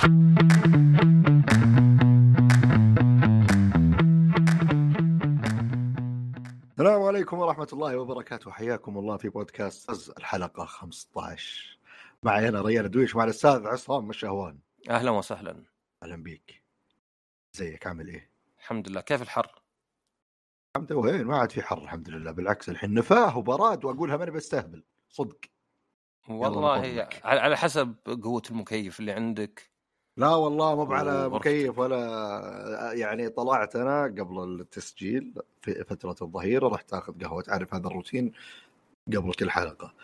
السلام عليكم ورحمة الله وبركاته حياكم الله في بودكاست الحلقة 15 معي أنا ريان دويش مع الأستاذ عصام مشهوان أهلا وسهلا أهلا بيك زيك عامل إيه؟ الحمد لله كيف الحر؟ الحمد لله وين ما عاد في حر الحمد لله بالعكس الحين نفاه وبراد وأقولها ماني بستهبل صدق والله على حسب قوة المكيف اللي عندك لا والله مو على مكيف ولا يعني طلعت انا قبل التسجيل في فتره الظهيره رحت اخذ قهوه تعرف هذا الروتين قبل كل حلقه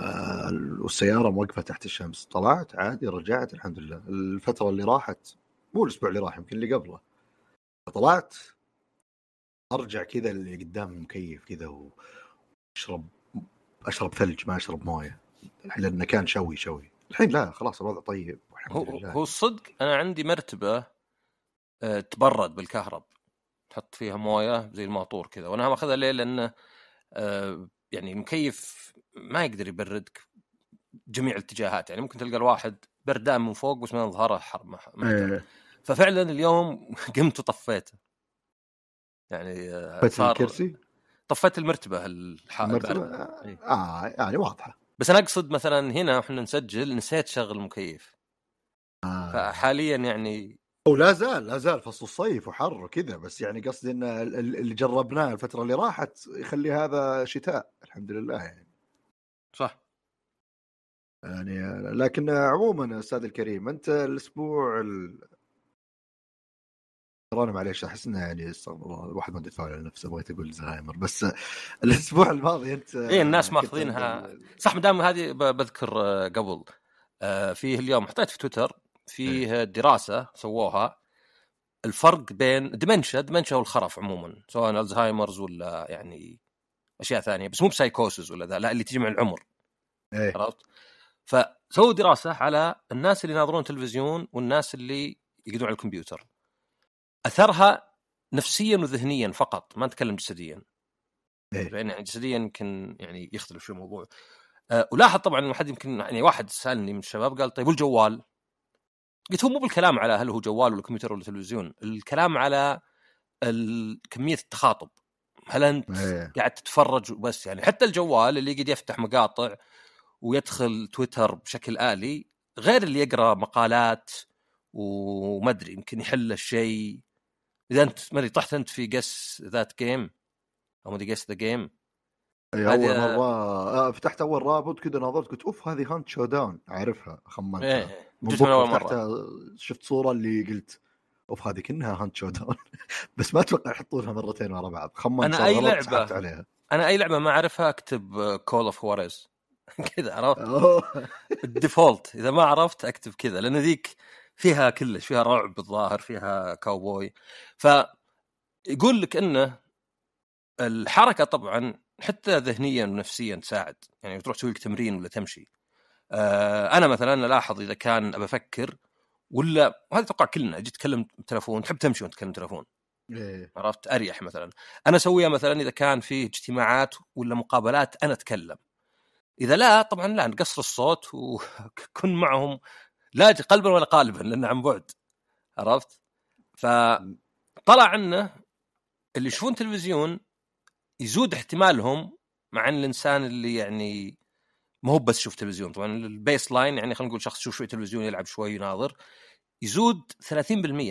آه، والسياره موقفه تحت الشمس طلعت عادي رجعت الحمد لله الفتره اللي راحت مو الاسبوع اللي راح يمكن اللي قبله طلعت ارجع كذا اللي قدام المكيف كذا واشرب اشرب ثلج ما اشرب مويه لانه كان شوي شوي الحين لا خلاص الوضع طيب هو لله. هو الصدق انا عندي مرتبه آه، تبرد بالكهرب تحط فيها مويه زي الماطور كذا وانا ماخذها ليه لانه آه، يعني المكيف ما يقدر يبردك جميع الاتجاهات يعني ممكن تلقى الواحد بردان من فوق بس من ظهره حر ما إيه. ففعلا اليوم قمت وطفيته يعني آه، صار الكرسي طفيت المرتبه الحائط المرتبه إيه. آه. يعني واضحه بس انا اقصد مثلا هنا احنا نسجل نسيت شغل المكيف آه. فحاليا يعني او لا زال لا زال فصل الصيف وحر وكذا بس يعني قصدي ان اللي جربناه الفتره اللي راحت يخلي هذا شتاء الحمد لله يعني صح يعني لكن عموما استاذ الكريم انت الاسبوع ال... ترانا معليش احس انه يعني الواحد ما يدفع على نفسه بغيت اقول زهايمر بس الاسبوع الماضي انت اي الناس ماخذينها صح مدام هذه بذكر قبل آه، في اليوم حطيت في تويتر فيه إيه. دراسه سووها الفرق بين دمنشا دمنشا والخرف عموما سواء الزهايمرز ولا يعني اشياء ثانيه بس مو بسايكوسز ولا ذا لا اللي تجي مع العمر إيه. عرفت فسووا دراسه على الناس اللي يناظرون التلفزيون والناس اللي يقعدون على الكمبيوتر اثرها نفسيا وذهنيا فقط ما نتكلم جسديا إيه. يعني جسديا يمكن يعني يختلف في الموضوع أه ولاحظ طبعا واحد يمكن يعني واحد سالني من الشباب قال طيب والجوال قلت هو مو بالكلام على هل هو جوال ولا كمبيوتر ولا تلفزيون الكلام على كميه التخاطب هل انت هي. إيه. قاعد تتفرج بس يعني حتى الجوال اللي يقعد يفتح مقاطع ويدخل تويتر بشكل الي غير اللي يقرا مقالات وما ادري يمكن يحل الشيء اذا انت ما طحت انت في قس ذات جيم او مدري قس ذا جيم اي اول مره آه، فتحت اول رابط كذا نظرت قلت اوف هذه هانت شو داون اعرفها خمنتها ايه. جيت من اول مره شفت صوره اللي قلت اوف هذه كانها هاند شو داون بس ما اتوقع يحطونها مرتين ورا بعض خمن انا اي لعبه عليها. انا اي لعبه ما اعرفها اكتب كول اوف واريز كذا عرفت الديفولت اذا ما عرفت اكتب كذا لان ذيك فيها كلش فيها رعب الظاهر فيها كاوبوي ف يقول لك انه الحركه طبعا حتى ذهنيا ونفسيا تساعد يعني تروح تسوي لك تمرين ولا تمشي آه، انا مثلا الاحظ اذا كان بفكر ولا وهذا اتوقع كلنا جيت تكلم تلفون تحب تمشي وانت تكلم تلفون إيه. عرفت اريح مثلا انا اسويها مثلا اذا كان في اجتماعات ولا مقابلات انا اتكلم اذا لا طبعا لا نقصر الصوت وكن معهم لا قلبا ولا قالبا لان عن بعد عرفت فطلع انه اللي يشوفون تلفزيون يزود احتمالهم مع ان الانسان اللي يعني ما هو بس شوف تلفزيون طبعا البيس لاين يعني خلينا نقول شخص يشوف شوي تلفزيون يلعب شوي يناظر يزود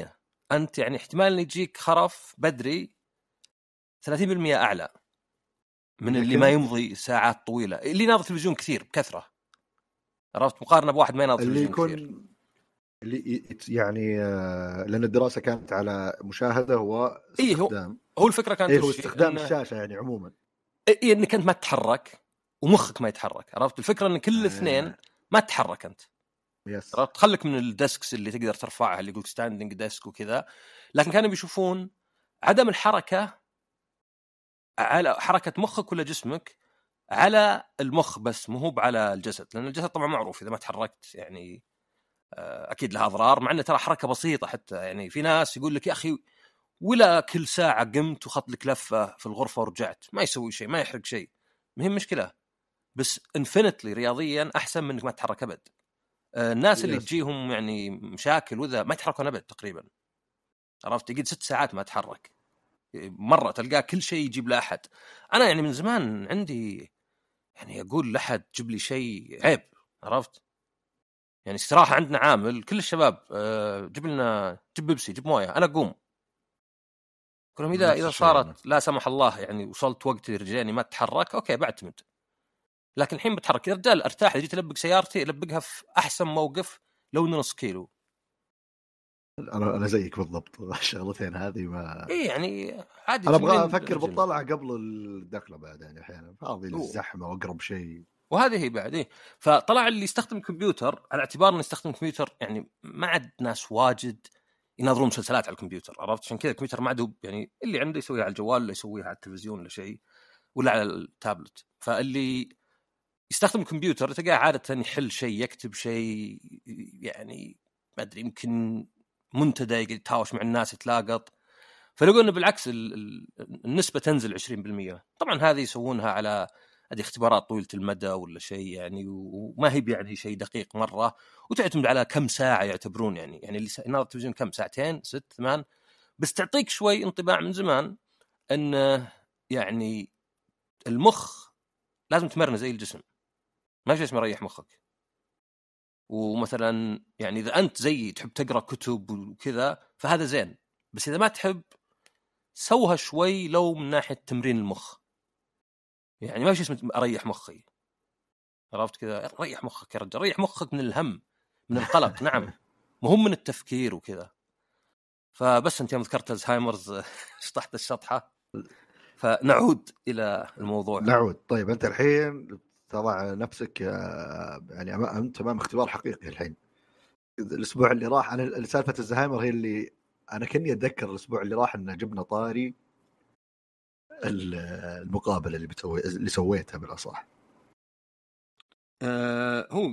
30% انت يعني احتمال ان يجيك خرف بدري 30% اعلى من اللي ما يمضي ساعات طويله اللي ناظر تلفزيون كثير بكثره عرفت مقارنه بواحد ما يناظر اللي يكون كثير. اللي يعني آه، لان الدراسه كانت على مشاهده هو استخدام إيه هو, هو الفكره كانت إيه هو استخدام الشاشه يعني عموما اي انك انت ما تتحرك ومخك ما يتحرك عرفت الفكره ان كل آه. اثنين ما تتحرك انت يس عرفت خلك من الديسكس اللي تقدر ترفعها اللي يقولك ستاندنج ديسك وكذا لكن كانوا بيشوفون عدم الحركه على حركه مخك ولا جسمك على المخ بس مو هو على الجسد لان الجسد طبعا معروف اذا ما تحركت يعني آه، اكيد لها اضرار مع انه ترى حركه بسيطه حتى يعني في ناس يقول لك يا اخي ولا كل ساعه قمت وخط لك لفه في الغرفه ورجعت ما يسوي شيء ما يحرق شيء ما هي مشكله بس انفنتلي رياضيا احسن من انك ما تتحرك ابد آه، الناس اللي تجيهم يعني مشاكل وذا ما يتحركون ابد تقريبا عرفت يقعد ست ساعات ما اتحرك مره تلقاه كل شيء يجيب له احد انا يعني من زمان عندي يعني اقول لاحد جيب لي شيء عيب عرفت يعني استراحه عندنا عامل كل الشباب آه، جيب لنا جيب بيبسي جيب مويه انا اقوم كلهم اذا اذا صارت لا سمح الله يعني وصلت وقت رجليني ما تتحرك اوكي بعتمد لكن الحين بتحرك يا رجال ارتاح اذا جيت البق سيارتي البقها في احسن موقف لو انه نص كيلو انا انا زيك بالضبط الشغلتين هذه ما اي يعني عادي انا ابغى افكر بالطلعه قبل الدخله بعد يعني احيانا فاضي للزحمه واقرب شيء وهذه هي بعد إيه؟ فطلع اللي يستخدم كمبيوتر على اعتبار انه يستخدم كمبيوتر يعني ما عاد ناس واجد يناظرون مسلسلات على الكمبيوتر عرفت عشان كذا الكمبيوتر ما عاد يعني اللي عنده يسويها على الجوال ولا يسويها على التلفزيون ولا شيء ولا على التابلت فاللي يستخدم الكمبيوتر تلقاه عاده يحل شيء يكتب شيء يعني ما ادري يمكن منتدى يتهاوش مع الناس يتلاقط فلقوا انه بالعكس النسبه تنزل 20% طبعا هذه يسوونها على هذه اختبارات طويله المدى ولا شيء يعني وما هي يعني شيء دقيق مره وتعتمد على كم ساعه يعتبرون يعني يعني اللي يناظر التلفزيون كم ساعتين ست ثمان بس تعطيك شوي انطباع من زمان انه يعني المخ لازم تمرنه زي الجسم ما في اسمه ريح مخك ومثلا يعني اذا انت زيي تحب تقرا كتب وكذا فهذا زين بس اذا ما تحب سوها شوي لو من ناحيه تمرين المخ يعني ما في اسمه اريح مخي عرفت كذا ريح مخك يا رجل ريح مخك من الهم من القلق نعم مهم من التفكير وكذا فبس انت يوم ذكرت الزهايمرز شطحت الشطحه فنعود الى الموضوع نعود طيب انت الحين تضع نفسك آه، يعني انت امام اختبار حقيقي الحين الاسبوع اللي راح انا سالفه الزهايمر هي اللي انا كني اتذكر الاسبوع اللي راح ان جبنا طاري المقابله اللي بتسوي اللي سويتها بالاصح أه هو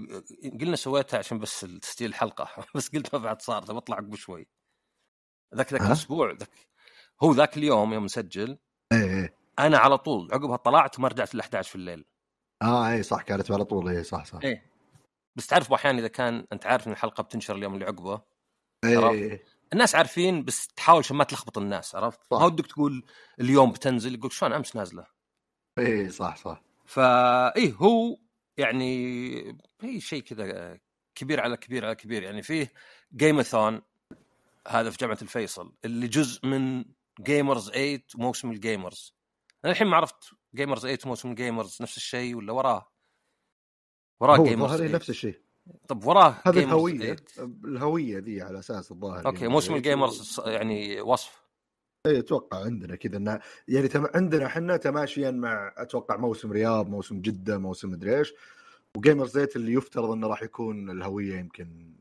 قلنا سويتها عشان بس تسجيل الحلقه بس قلت ما بعد صار بطلع طيب عقب شوي ذاك ذاك الاسبوع ذاك هو ذاك اليوم يوم نسجل إيه،, ايه انا على طول عقبها طلعت وما رجعت الا 11 في الليل اه اي صح كانت على طول اي صح صح اي بس تعرف احيانا اذا كان انت عارف ان الحلقه بتنشر اليوم اللي عقبه اي إيه، إيه. الناس عارفين بس تحاول عشان ما تلخبط الناس عرفت؟ ما ودك تقول اليوم بتنزل يقول شلون امس نازله اي صح صح فا ايه هو يعني اي شيء كذا كبير على كبير على كبير يعني فيه اثون هذا في جامعه الفيصل اللي جزء من جيمرز 8 وموسم الجيمرز انا الحين ما عرفت جيمرز 8 موسم جيمرز نفس الشيء ولا وراه؟ وراه جيمرز نفس الشيء طب وراه هذه الهويه 8. الهويه ذي على اساس الظاهر اوكي يعني موسم الجيمرز يعني وصف اي اتوقع عندنا كذا انه يعني تم... عندنا احنا تماشيا مع اتوقع موسم رياض موسم جده موسم مدري ايش وجيمرز زيت اللي يفترض انه راح يكون الهويه يمكن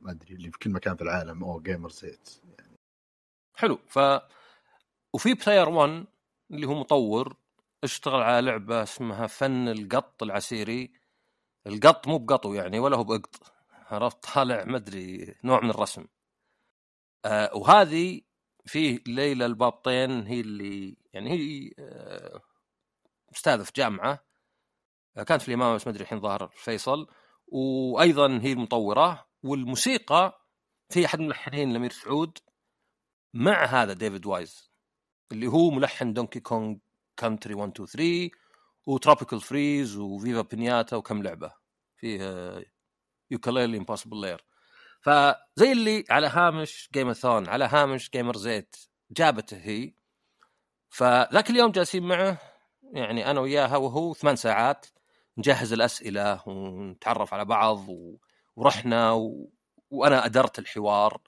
ما ادري اللي في كل مكان في العالم او جيمرز زيت يعني. حلو ف وفي بلاير 1 اللي هو مطور اشتغل على لعبه اسمها فن القط العسيري القط مو بقطو يعني ولا هو بقط عرفت طالع مدري نوع من الرسم آه وهذه فيه ليلى البابطين هي اللي يعني هي آه استاذه في جامعه آه كانت في الإمامة بس مدري الحين ظهر فيصل وايضا هي المطوره والموسيقى في احد الملحنين الامير سعود مع هذا ديفيد وايز اللي هو ملحن دونكي كونغ كانتري 1 2 3 وتروبيكال فريز وفيفا بنياتا وكم لعبه فيه يوكاليلي امبوسيبل لير فزي اللي على هامش جيم ثون على هامش جيمر زيت جابته هي فذاك اليوم جالسين معه يعني انا وياها وهو ثمان ساعات نجهز الاسئله ونتعرف على بعض و... ورحنا و... وانا ادرت الحوار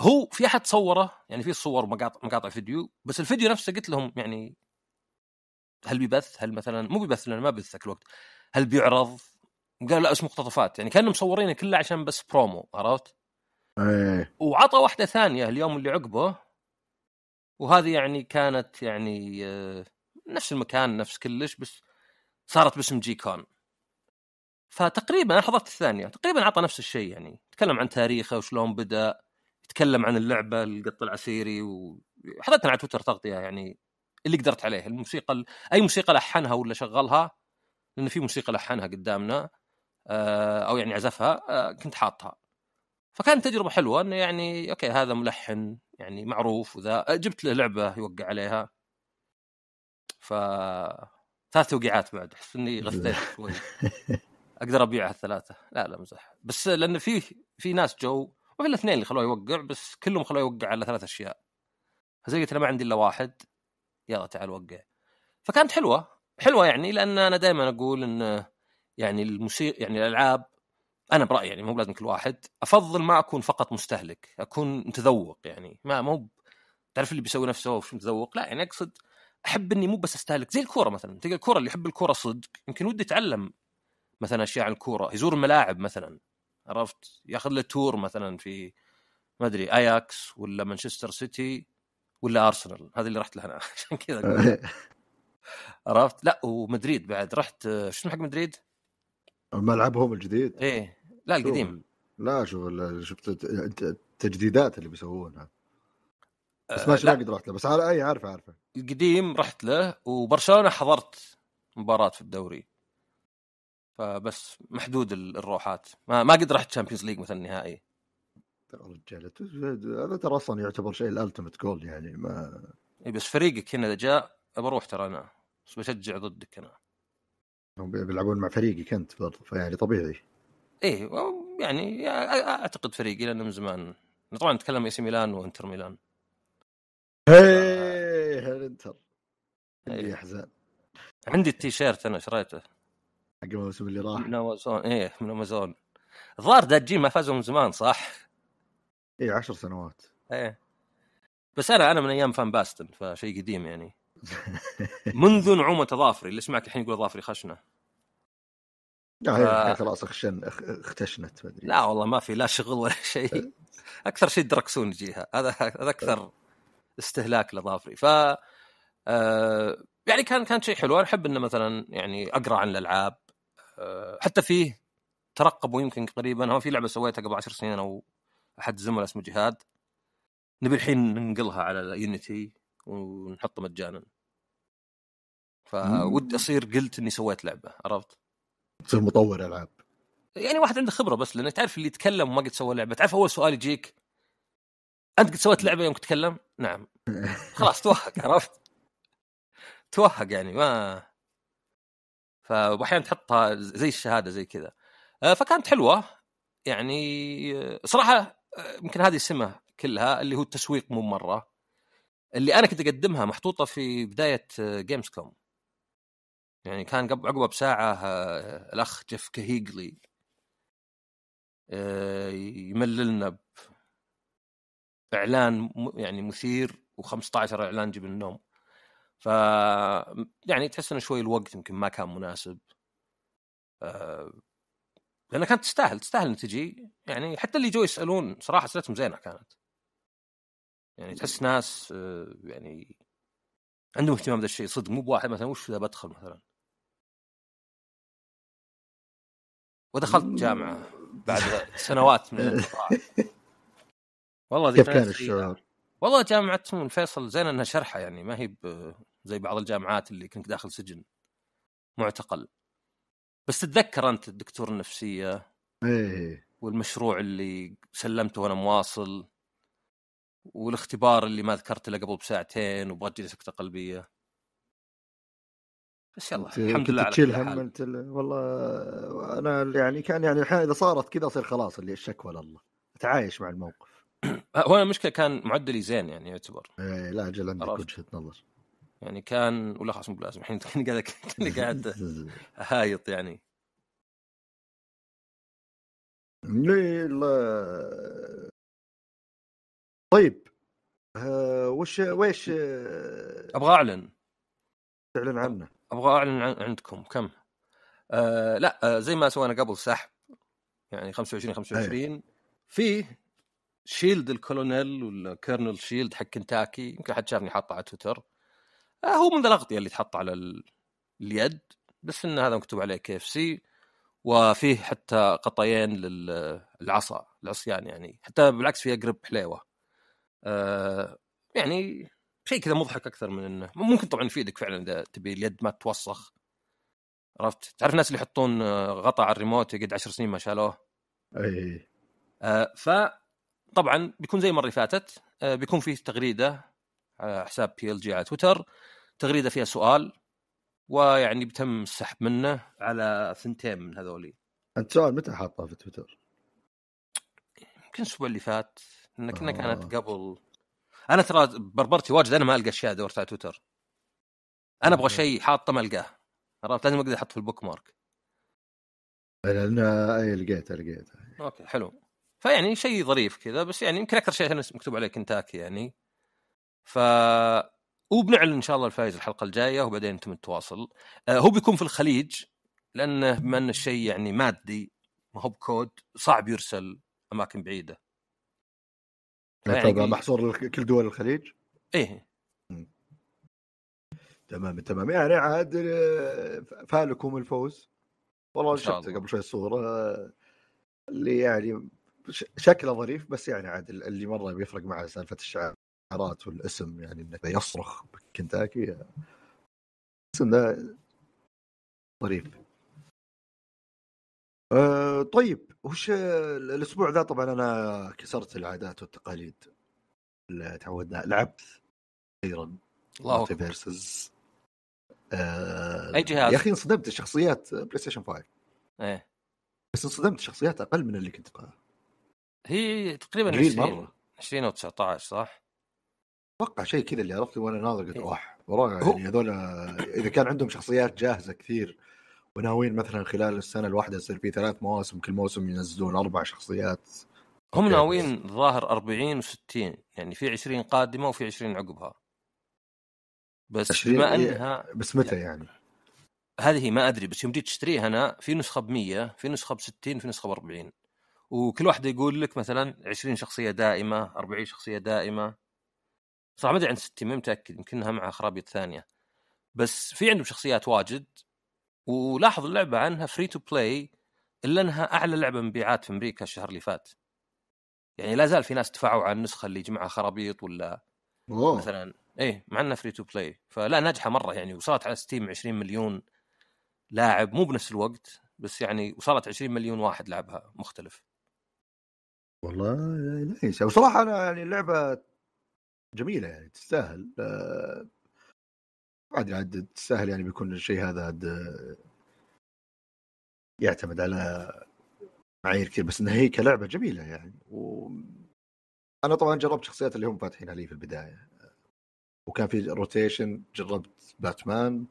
هو في احد صوره يعني في صور مقاطع مقاطع فيديو بس الفيديو نفسه قلت لهم يعني هل بيبث هل مثلا مو بيبث لان ما بث ذاك الوقت هل بيعرض قالوا لا اسمه مقتطفات يعني كانوا مصورينه كله عشان بس برومو عرفت؟ ايه وعطى واحده ثانيه اليوم اللي عقبه وهذه يعني كانت يعني آه، نفس المكان نفس كلش بس صارت باسم جي كون فتقريبا انا حضرت الثانيه تقريبا عطى نفس الشيء يعني تكلم عن تاريخه وشلون بدا يتكلم عن اللعبه القط العسيري وحطيتها على تويتر تغطيه يعني اللي قدرت عليه الموسيقى ال... اي موسيقى لحنها ولا شغلها لان في موسيقى لحنها قدامنا آه، او يعني عزفها آه، كنت حاطها فكانت تجربه حلوه انه يعني اوكي هذا ملحن يعني معروف وذا آه، جبت له لعبه يوقع عليها ف ثلاث توقيعات بعد احس اني غثيت شوي اقدر ابيعها الثلاثه لا لا مزح بس لان في في ناس جو وفي الاثنين اللي خلوه يوقع بس كلهم خلوه يوقع على ثلاث اشياء فزي قلت انا ما عندي الا واحد يلا تعال وقع فكانت حلوه حلوه يعني لان انا دائما اقول ان يعني الموسيقى يعني الالعاب انا برايي يعني مو لازم كل واحد افضل ما اكون فقط مستهلك اكون متذوق يعني ما مو تعرف اللي بيسوي نفسه وش متذوق لا يعني اقصد احب اني مو بس استهلك زي الكوره مثلا تلقى الكوره اللي يحب الكوره صدق يمكن ودي يتعلم مثلا اشياء عن الكوره يزور الملاعب مثلا عرفت ياخذ له تور مثلا في ما ادري اياكس ولا مانشستر سيتي ولا ارسنال هذا اللي رحت له انا عشان كذا عرفت لا ومدريد بعد رحت شنو حق مدريد؟ ملعبهم الجديد ايه لا القديم لا شوف شفت التجديدات اللي بيسوونها بس آه، ما شو قد رحت له بس على اي عارفه عارفه القديم رحت له وبرشلونه حضرت مباراه في الدوري فبس محدود الروحات ما, ما قد رحت تشامبيونز ليج مثلا نهائي رجال هذا ترى اصلا يعتبر شيء الالتيميت جول يعني ما اي بس فريقك هنا اذا جاء بروح ترى انا بس بشجع ضدك انا هم بيلعبون مع فريقك انت برضه فيعني طبيعي ايه يعني اعتقد فريقي لانه من زمان طبعا نتكلم اي سي ميلان وانتر ميلان هيه الانتر عندي احزان عندي التيشيرت انا شريته حق الموسم اللي راح من امازون ايه من امازون الظاهر داجين ما فازوا من زمان صح؟ اي عشر سنوات ايه بس انا انا من ايام فان باستن فشيء قديم يعني منذ نعومه اظافري اللي سمعك الحين يقول اظافري خشنه لا ف... خلاص خشن اختشنت لا والله ما في لا شغل ولا شيء أه. اكثر شيء دركسون يجيها هذا هذا اكثر أه. استهلاك لاظافري ف آه، يعني كان كان شيء حلو انا احب انه مثلا يعني اقرا عن الالعاب حتى فيه ترقبوا يمكن قريبا هو في لعبه سويتها قبل 10 سنين او احد الزملاء اسمه جهاد نبي الحين ننقلها على يونيتي ونحطها مجانا فودي اصير قلت اني سويت لعبه عرفت؟ تصير مطور العاب يعني واحد عنده خبره بس لانك تعرف اللي يتكلم وما قد سوى لعبه تعرف اول سؤال يجيك انت قد سويت لعبه يوم تتكلم؟ نعم خلاص توهق عرفت؟ توهق يعني ما فاحيانا تحطها زي الشهاده زي كذا آه، فكانت حلوه يعني آه، صراحه آه، يمكن هذه السمه كلها اللي هو التسويق مو مره اللي انا كنت اقدمها محطوطه في بدايه جيمز كوم يعني كان قبل عقبه بساعه الاخ جيف كهيجلي يمللنا باعلان يعني مثير و15 اعلان جبن النوم ف يعني تحس انه شوي الوقت يمكن ما كان مناسب أه... لانها كانت تستاهل تستاهل ان تجي يعني حتى اللي جو يسالون صراحه اسئلتهم زينه كانت يعني تحس ناس آه، يعني عندهم اهتمام بهذا الشيء صدق مو بواحد مثلا وش اذا بدخل مثلا ودخلت جامعه بعد سنوات من والله كيف كان الشعور؟ والله جامعتهم الفيصل زين انها شرحه يعني ما هي ب زي بعض الجامعات اللي كنت داخل سجن معتقل بس تتذكر انت الدكتور النفسيه ايه والمشروع اللي سلمته وانا مواصل والاختبار اللي ما ذكرت له قبل بساعتين وبغيت لي سكته قلبيه بس يلا الحمد لله تشيل هم انت والله انا يعني كان يعني احيانا اذا صارت كذا اصير خلاص اللي الشكوى لله اتعايش مع الموقف هو المشكله كان معدلي زين يعني يعتبر ايه لا اجل عندك وجهه نظر يعني كان ولا خلاص مو بلازم الحين كاني قاعد كاني قاعد هايط يعني طيب آه وش ويش آه ابغى اعلن تعلن عنه ابغى اعلن عن عندكم كم آه لا آه زي ما سوينا قبل سحب يعني 25 25 إيه. في فيه شيلد الكولونيل ولا كيرنل شيلد حق كنتاكي يمكن حد شافني حاطه على تويتر آه هو من الاغطيه اللي تحط على ال... اليد بس ان هذا مكتوب عليه كي اف سي وفيه حتى قطيين للعصا العصيان يعني حتى بالعكس فيها قرب حليوه آه يعني شيء كذا مضحك اكثر من انه ممكن طبعا يفيدك فعلا اذا تبي اليد ما تتوسخ عرفت تعرف الناس اللي يحطون آه، غطاء على الريموت يقعد عشر سنين ما شالوه اي آه ف طبعا بيكون زي المره اللي فاتت آه بيكون فيه تغريده حساب بي ال جي على تويتر تغريده فيها سؤال ويعني بتم السحب منه على ثنتين من هذولي انت سؤال متى حاطه في تويتر؟ يمكن الاسبوع اللي فات لان كنا آه. كانت قبل انا ترى بربرتي واجد انا ما القى اشياء دورت على تويتر انا ابغى آه. شيء حاطه ما القاه عرفت لازم اقدر احط في البوك مارك انا اي لقيته لقيته اوكي حلو فيعني شيء ظريف كذا بس يعني يمكن اكثر شيء مكتوب عليه كنتاكي يعني ف وبنعلن ان شاء الله الفائز الحلقه الجايه وبعدين يتم التواصل آه هو بيكون في الخليج لانه بما ان الشيء يعني مادي ما هو بكود صعب يرسل اماكن بعيده يعني محصور لكل دول الخليج؟ ايه تمام تمام يعني عاد آه، فالكم الفوز والله شفت قبل شوي الصوره آه، اللي يعني شكله ظريف بس يعني عاد اللي مره بيفرق معه سالفه الشعار الحارات والاسم يعني انه يصرخ بكنتاكي الاسم ده ظريف أه طيب وش الاسبوع ذا طبعا انا كسرت العادات والتقاليد اللي تعودنا لعبت اخيرا الله فيرسز أه اي جهاز يا اخي انصدمت الشخصيات بلاي ستيشن 5 ايه بس انصدمت الشخصيات اقل من اللي كنت قلها هي تقريبا 20 مره 20 او 19 صح؟ اتوقع شيء كذا اللي عرفته وانا ناظر قلت إيه. اوح والله يعني هذول اذا كان عندهم شخصيات جاهزه كثير وناويين مثلا خلال السنه الواحده يصير في ثلاث مواسم كل موسم ينزلون اربع شخصيات هم ناويين ظاهر 40 و60 يعني في 20 قادمه وفي 20 عقبها بس بما إيه، انها بس متى يعني, يعني؟ هذه ما ادري بس يوم جيت تشتريها انا في نسخه ب 100 في نسخه ب 60 في نسخه ب 40 وكل واحده يقول لك مثلا 20 شخصيه دائمه 40 شخصيه دائمه صراحه ما ادري عن 60 ما متاكد يمكنها مع خرابيط ثانيه بس في عندهم شخصيات واجد ولاحظ اللعبه عنها فري تو بلاي الا انها اعلى لعبه مبيعات في امريكا الشهر اللي فات يعني لا زال في ناس دفعوا على النسخه اللي جمعها خرابيط ولا أوه. مثلا ايه مع انها فري تو بلاي فلا ناجحه مره يعني وصلت على ستيم 20 مليون لاعب مو بنفس الوقت بس يعني وصلت 20 مليون واحد لعبها مختلف والله ليش إيه، وصراحه انا يعني اللعبه جميله يعني تستاهل ما آه، ادري يعني عاد تستاهل يعني بيكون الشيء هذا عاد يعتمد على معايير كثير بس انها هي كلعبه جميله يعني و انا طبعا جربت شخصيات اللي هم فاتحينها لي في البدايه وكان في روتيشن جربت باتمان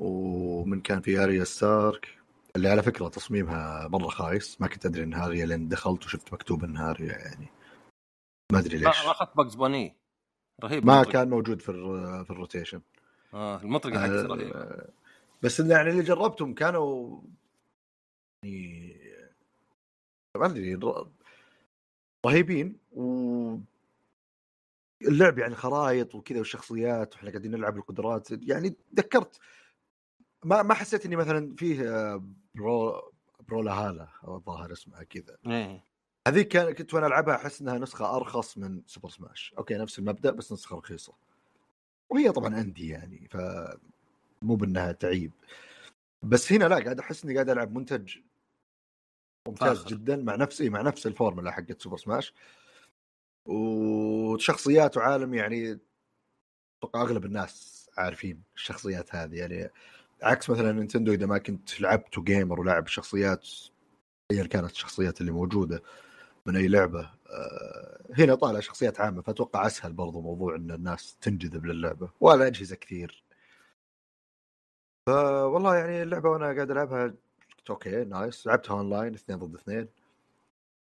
ومن كان في اريا ستارك اللي على فكره تصميمها مره خايس ما كنت ادري انها اريا لين دخلت وشفت مكتوب انها اريا يعني ما ادري ليش اخذت باكس بوني رهيب ما المطرق. كان موجود في في الروتيشن اه المطرقه حقته آه رهيبه بس اللي يعني اللي جربتهم كانوا يعني ما ادري رهيبين و اللعب يعني خرائط وكذا والشخصيات واحنا قاعدين نلعب القدرات يعني تذكرت ما ما حسيت اني مثلا فيه آه، برو برولا هالا الظاهر اسمها كذا إيه. هذيك كنت وانا العبها احس انها نسخه ارخص من سوبر سماش اوكي نفس المبدا بس نسخه رخيصه وهي طبعا عندي يعني ف مو بانها تعيب بس هنا لا قاعد احس اني قاعد العب منتج ممتاز آخر. جدا مع نفسي إيه، مع نفس الفورمولا حقت سوبر سماش وشخصيات وعالم يعني اتوقع اغلب الناس عارفين الشخصيات هذه يعني عكس مثلا نينتندو اذا ما كنت لعبت جيمر ولاعب شخصيات ايا كانت الشخصيات اللي موجوده من اي لعبه آه، هنا طالع شخصيات عامه فاتوقع اسهل برضو موضوع ان الناس تنجذب للعبه ولا اجهزه كثير فوالله يعني اللعبه وانا قاعد العبها اوكي نايس لعبتها اونلاين اثنين ضد اثنين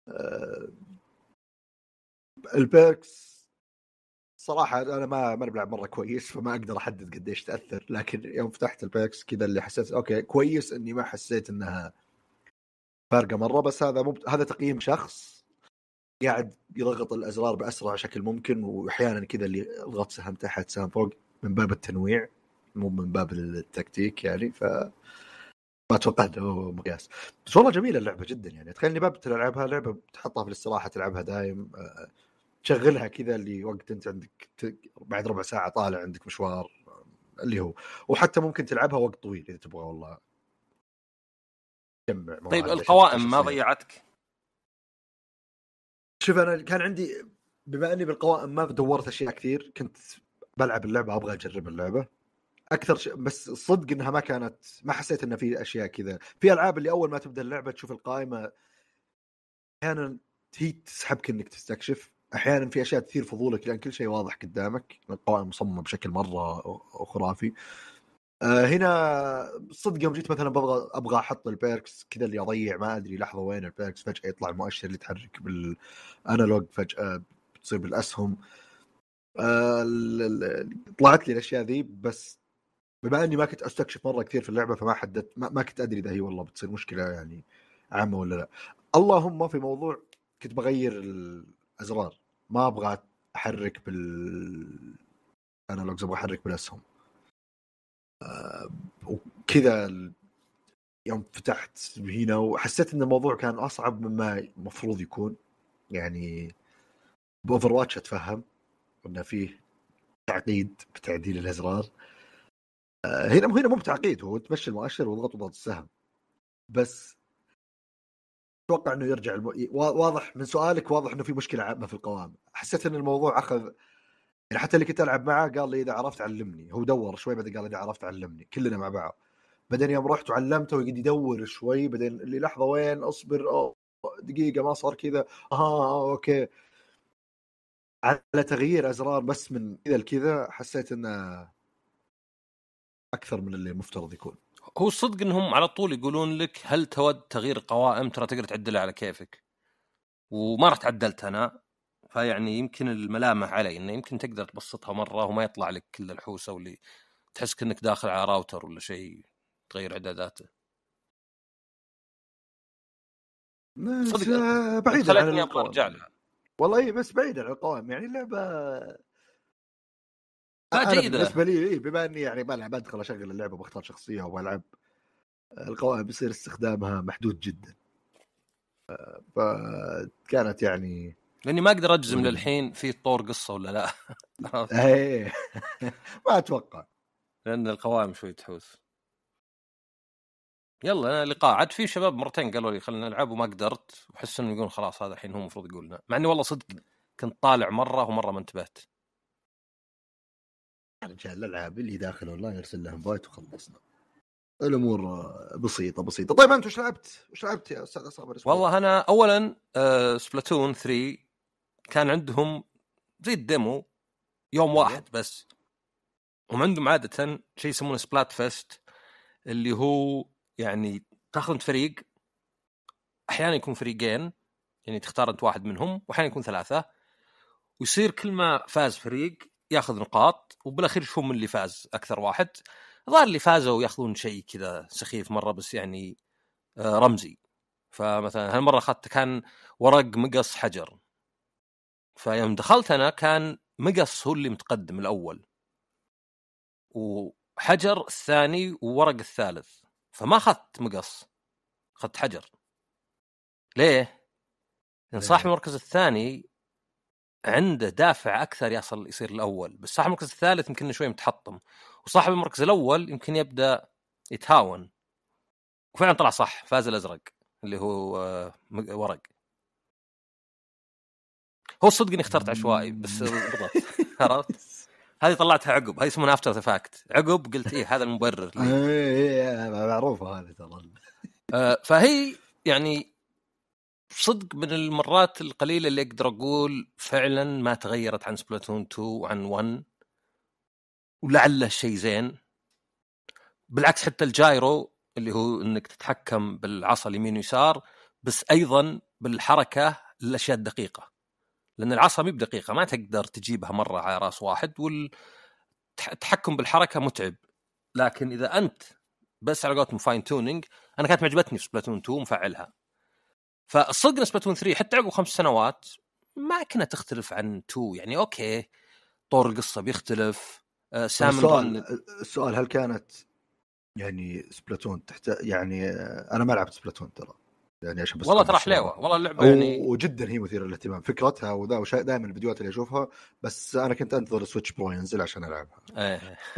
آه، البيركس صراحة أنا ما ما بلعب مرة كويس فما أقدر أحدد قديش تأثر لكن يوم فتحت البيكس كذا اللي حسيت أوكي كويس إني ما حسيت إنها فارقه مره بس هذا مب... هذا تقييم شخص قاعد يضغط الازرار باسرع شكل ممكن واحيانا كذا اللي يضغط سهم تحت سهم فوق من باب التنويع مو من باب التكتيك يعني ف ما اتوقع انه مقياس بس والله جميله اللعبه جدا يعني تخيل باب تلعبها لعبه تحطها في الاستراحه تلعبها دايم آه، تشغلها كذا اللي وقت انت عندك بعد ربع ساعه طالع عندك مشوار آه، اللي هو وحتى ممكن تلعبها وقت طويل اذا تبغى والله تجمع طيب القوائم ما ضيعتك؟ شوف انا كان عندي بما اني بالقوائم ما دورت اشياء كثير كنت بلعب اللعبه ابغى اجرب اللعبه اكثر شيء بس صدق انها ما كانت ما حسيت انه في اشياء كذا في العاب اللي اول ما تبدا اللعبه تشوف القائمه احيانا هي تسحبك انك تستكشف احيانا في اشياء تثير فضولك لان كل شيء واضح قدامك القوائم مصممه بشكل مره خرافي آه، هنا صدق يوم جيت مثلا ببغى ابغى احط البيركس كذا اللي اضيع ما ادري لحظه وين البيركس فجاه يطلع المؤشر اللي تحرك بالانالوج فجاه بتصير بالاسهم آه، طلعت لي الاشياء ذي بس بما اني ما كنت استكشف مره كثير في اللعبه فما حددت ما, كنت ادري اذا هي والله بتصير مشكله يعني عامه ولا لا اللهم في موضوع كنت بغير الازرار ما ابغى احرك بال انا ابغى احرك بالاسهم وكذا يوم فتحت هنا وحسيت ان الموضوع كان اصعب مما المفروض يكون يعني باوفر واتش اتفهم انه فيه تعقيد بتعديل الازرار آه، هنا هنا مو بتعقيد هو تمشي المؤشر وضغط وضغط السهم بس اتوقع انه يرجع الم... واضح من سؤالك واضح انه في مشكله عامه في القوائم حسيت ان الموضوع اخذ يعني حتى اللي كنت العب معه قال لي اذا عرفت علمني هو دور شوي بعدين قال اذا عرفت علمني كلنا مع بعض بعدين يوم رحت وعلمته ويقعد يدور شوي بعدين اللي لحظه وين اصبر أوه دقيقه ما صار كذا اه اوكي على تغيير ازرار بس من كذا لكذا حسيت انه اكثر من اللي مفترض يكون هو الصدق انهم على طول يقولون لك هل تود تغيير قوائم ترى تقدر تعدلها على كيفك وما رحت عدلت انا فيعني يمكن الملامح علي انه يمكن تقدر تبسطها مره وما يطلع لك كل الحوسه واللي تحس كانك داخل على راوتر ولا شيء تغير اعداداته صدق بعيد عن القوائم والله اي بس بعيد عن القوائم يعني اللعبه لا آه، جيدة بالنسبة لي إيه، بما اني يعني بلعب ادخل اشغل اللعبة واختار شخصية والعب القوائم بيصير استخدامها محدود جدا آه، فكانت يعني لاني ما اقدر اجزم للحين في طور قصه ولا لا إيه. ما اتوقع لان القوائم شوي تحوس يلا انا لقاء عاد في شباب مرتين قالوا لي خلينا نلعب وما قدرت وحس انه يقولون خلاص هذا الحين هو المفروض يقول لنا مع اني والله صدق كنت طالع مره ومره ما انتبهت رجال الالعاب اللي داخل والله ارسل لهم بايت وخلصنا الامور بسيطه بسيطه طيب انت وش لعبت؟ وش لعبت يا استاذ صابر والله انا اولا سبلاتون آه، 3 كان عندهم زي الديمو يوم أيوة. واحد بس هم عندهم عاده شيء يسمونه سبلات فيست اللي هو يعني تاخذ انت فريق احيانا يكون فريقين يعني تختار انت واحد منهم واحيانا يكون ثلاثه ويصير كل ما فاز فريق ياخذ نقاط وبالاخير يشوفون من اللي فاز اكثر واحد الظاهر اللي فازوا ياخذون شيء كذا سخيف مره بس يعني آه، رمزي فمثلا هالمره اخذت كان ورق مقص حجر فيوم دخلت انا كان مقص هو اللي متقدم الاول وحجر الثاني وورق الثالث فما اخذت مقص اخذت حجر ليه؟ لان صاحب المركز الثاني عنده دافع اكثر يصل يصير الاول بس صاحب المركز الثالث يمكن شوي متحطم وصاحب المركز الاول يمكن يبدا يتهاون وفعلا طلع صح فاز الازرق اللي هو آه، ورق هو صدق اني اخترت عشوائي بس بالضبط عرفت؟ هذه طلعتها عقب هذه اسمها افتر ذا فاكت عقب قلت ايه هذا المبرر إيه، إيه، معروفه هذه ترى آه، فهي يعني صدق من المرات القليله اللي اقدر اقول فعلا ما تغيرت عن سبلاتون 2 وعن 1 ولعله شيء زين بالعكس حتى الجايرو اللي هو انك تتحكم بالعصا اليمين ويسار بس ايضا بالحركه الاشياء الدقيقه لان العصا مي بدقيقه ما تقدر تجيبها مره على راس واحد والتحكم بالحركه متعب لكن اذا انت بس على قولتهم فاين تونينج انا كانت معجبتني في سبلاتون 2 ومفعلها فالصدق ان سبلاتون 3 حتى عقب خمس سنوات ما كنا تختلف عن 2 يعني اوكي طور القصه بيختلف سام آه، السؤال طيب، آه، السؤال هل كانت يعني سبلاتون تحت يعني آه، انا ما لعبت سبلاتون ترى يعني عشان بس والله ترى حليوه والله اللعبه يعني وجدا هي مثيره للاهتمام فكرتها وذا دائما الفيديوهات اللي اشوفها بس انا كنت انتظر السويتش برو ينزل عشان العبها مثل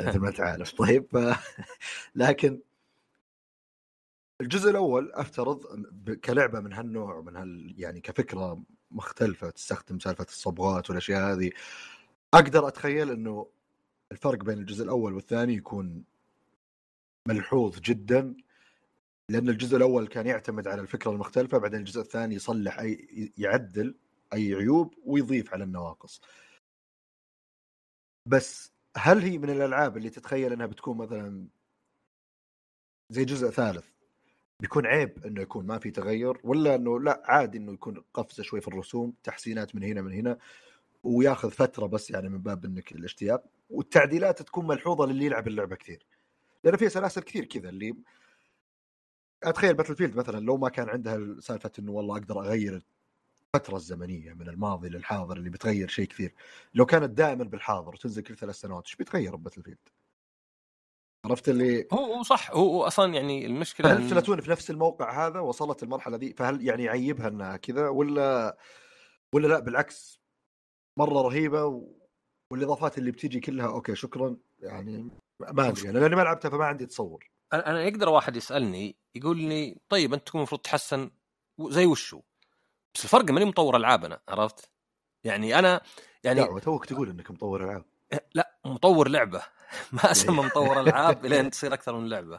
إيه. ما انت عارف طيب لكن الجزء الاول افترض كلعبه من هالنوع ومن هال يعني كفكره مختلفه تستخدم سالفه الصبغات والاشياء هذه اقدر اتخيل انه الفرق بين الجزء الاول والثاني يكون ملحوظ جدا لان الجزء الاول كان يعتمد على الفكره المختلفه بعدين الجزء الثاني يصلح اي يعدل اي عيوب ويضيف على النواقص بس هل هي من الالعاب اللي تتخيل انها بتكون مثلا زي جزء ثالث بيكون عيب انه يكون ما في تغير ولا انه لا عادي انه يكون قفزه شوي في الرسوم تحسينات من هنا من هنا وياخذ فتره بس يعني من باب انك الاشتياق والتعديلات تكون ملحوظه للي يلعب اللعبه كثير لان فيها سلاسل كثير كذا اللي اتخيل باتل فيلد مثلا لو ما كان عندها سالفه انه والله اقدر اغير الفتره الزمنيه من الماضي للحاضر اللي بتغير شيء كثير لو كانت دائما بالحاضر وتنزل كل ثلاث سنوات ايش بيتغير باتل فيلد؟ عرفت اللي هو صح هو اصلا يعني المشكله هل فلاتون في نفس الموقع هذا وصلت المرحله دي فهل يعني يعيبها انها كذا ولا ولا لا بالعكس مره رهيبه و... والاضافات اللي بتيجي كلها اوكي شكرا يعني ما ادري انا لاني ما لعبتها فما عندي تصور انا يقدر واحد يسالني يقول لي طيب انت تكون المفروض تحسن زي وشو بس الفرق ماني مطور العاب انا عرفت يعني انا يعني لا توك تقول انك مطور العاب أه، لا مطور لعبه ما اسمى إيه. مطور العاب لين تصير اكثر من لعبه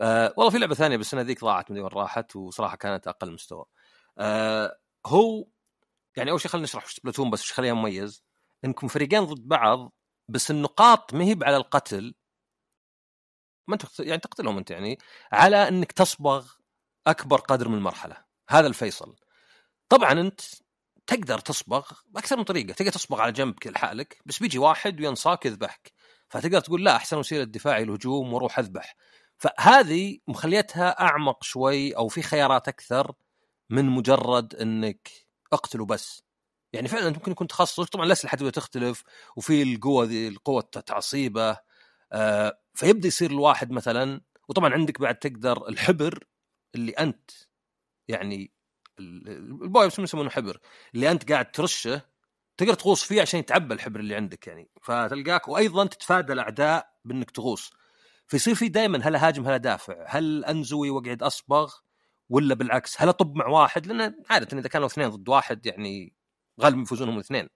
أه والله في لعبه ثانيه بس انا ذيك ضاعت من وين راحت وصراحه كانت اقل مستوى أه هو يعني اول شيء خلينا نشرح وش بلاتون بس وش خليها مميز انكم فريقين ضد بعض بس النقاط ما هي على القتل ما انت يعني تقتلهم انت يعني على انك تصبغ اكبر قدر من المرحله هذا الفيصل طبعا انت تقدر تصبغ باكثر من طريقه تقدر تصبغ على جنب كل حالك بس بيجي واحد وينصاك يذبحك فتقدر تقول لا احسن وسيله الدفاع الهجوم واروح اذبح فهذه مخليتها اعمق شوي او في خيارات اكثر من مجرد انك اقتله بس يعني فعلا ممكن يكون تخصص طبعا الاسلحه تختلف وفي القوه ذي القوه تعصيبه آه، فيبدا يصير الواحد مثلا وطبعا عندك بعد تقدر الحبر اللي انت يعني البوي يسمونه حبر اللي انت قاعد ترشه تقدر تغوص فيه عشان يتعبى الحبر اللي عندك يعني فتلقاك وايضا تتفادى الاعداء بانك تغوص فيصير في دائما هل هاجم هل دافع هل انزوي واقعد اصبغ ولا بالعكس هل اطب مع واحد لان عاده اذا كانوا اثنين ضد واحد يعني غالبا يفوزون هم الاثنين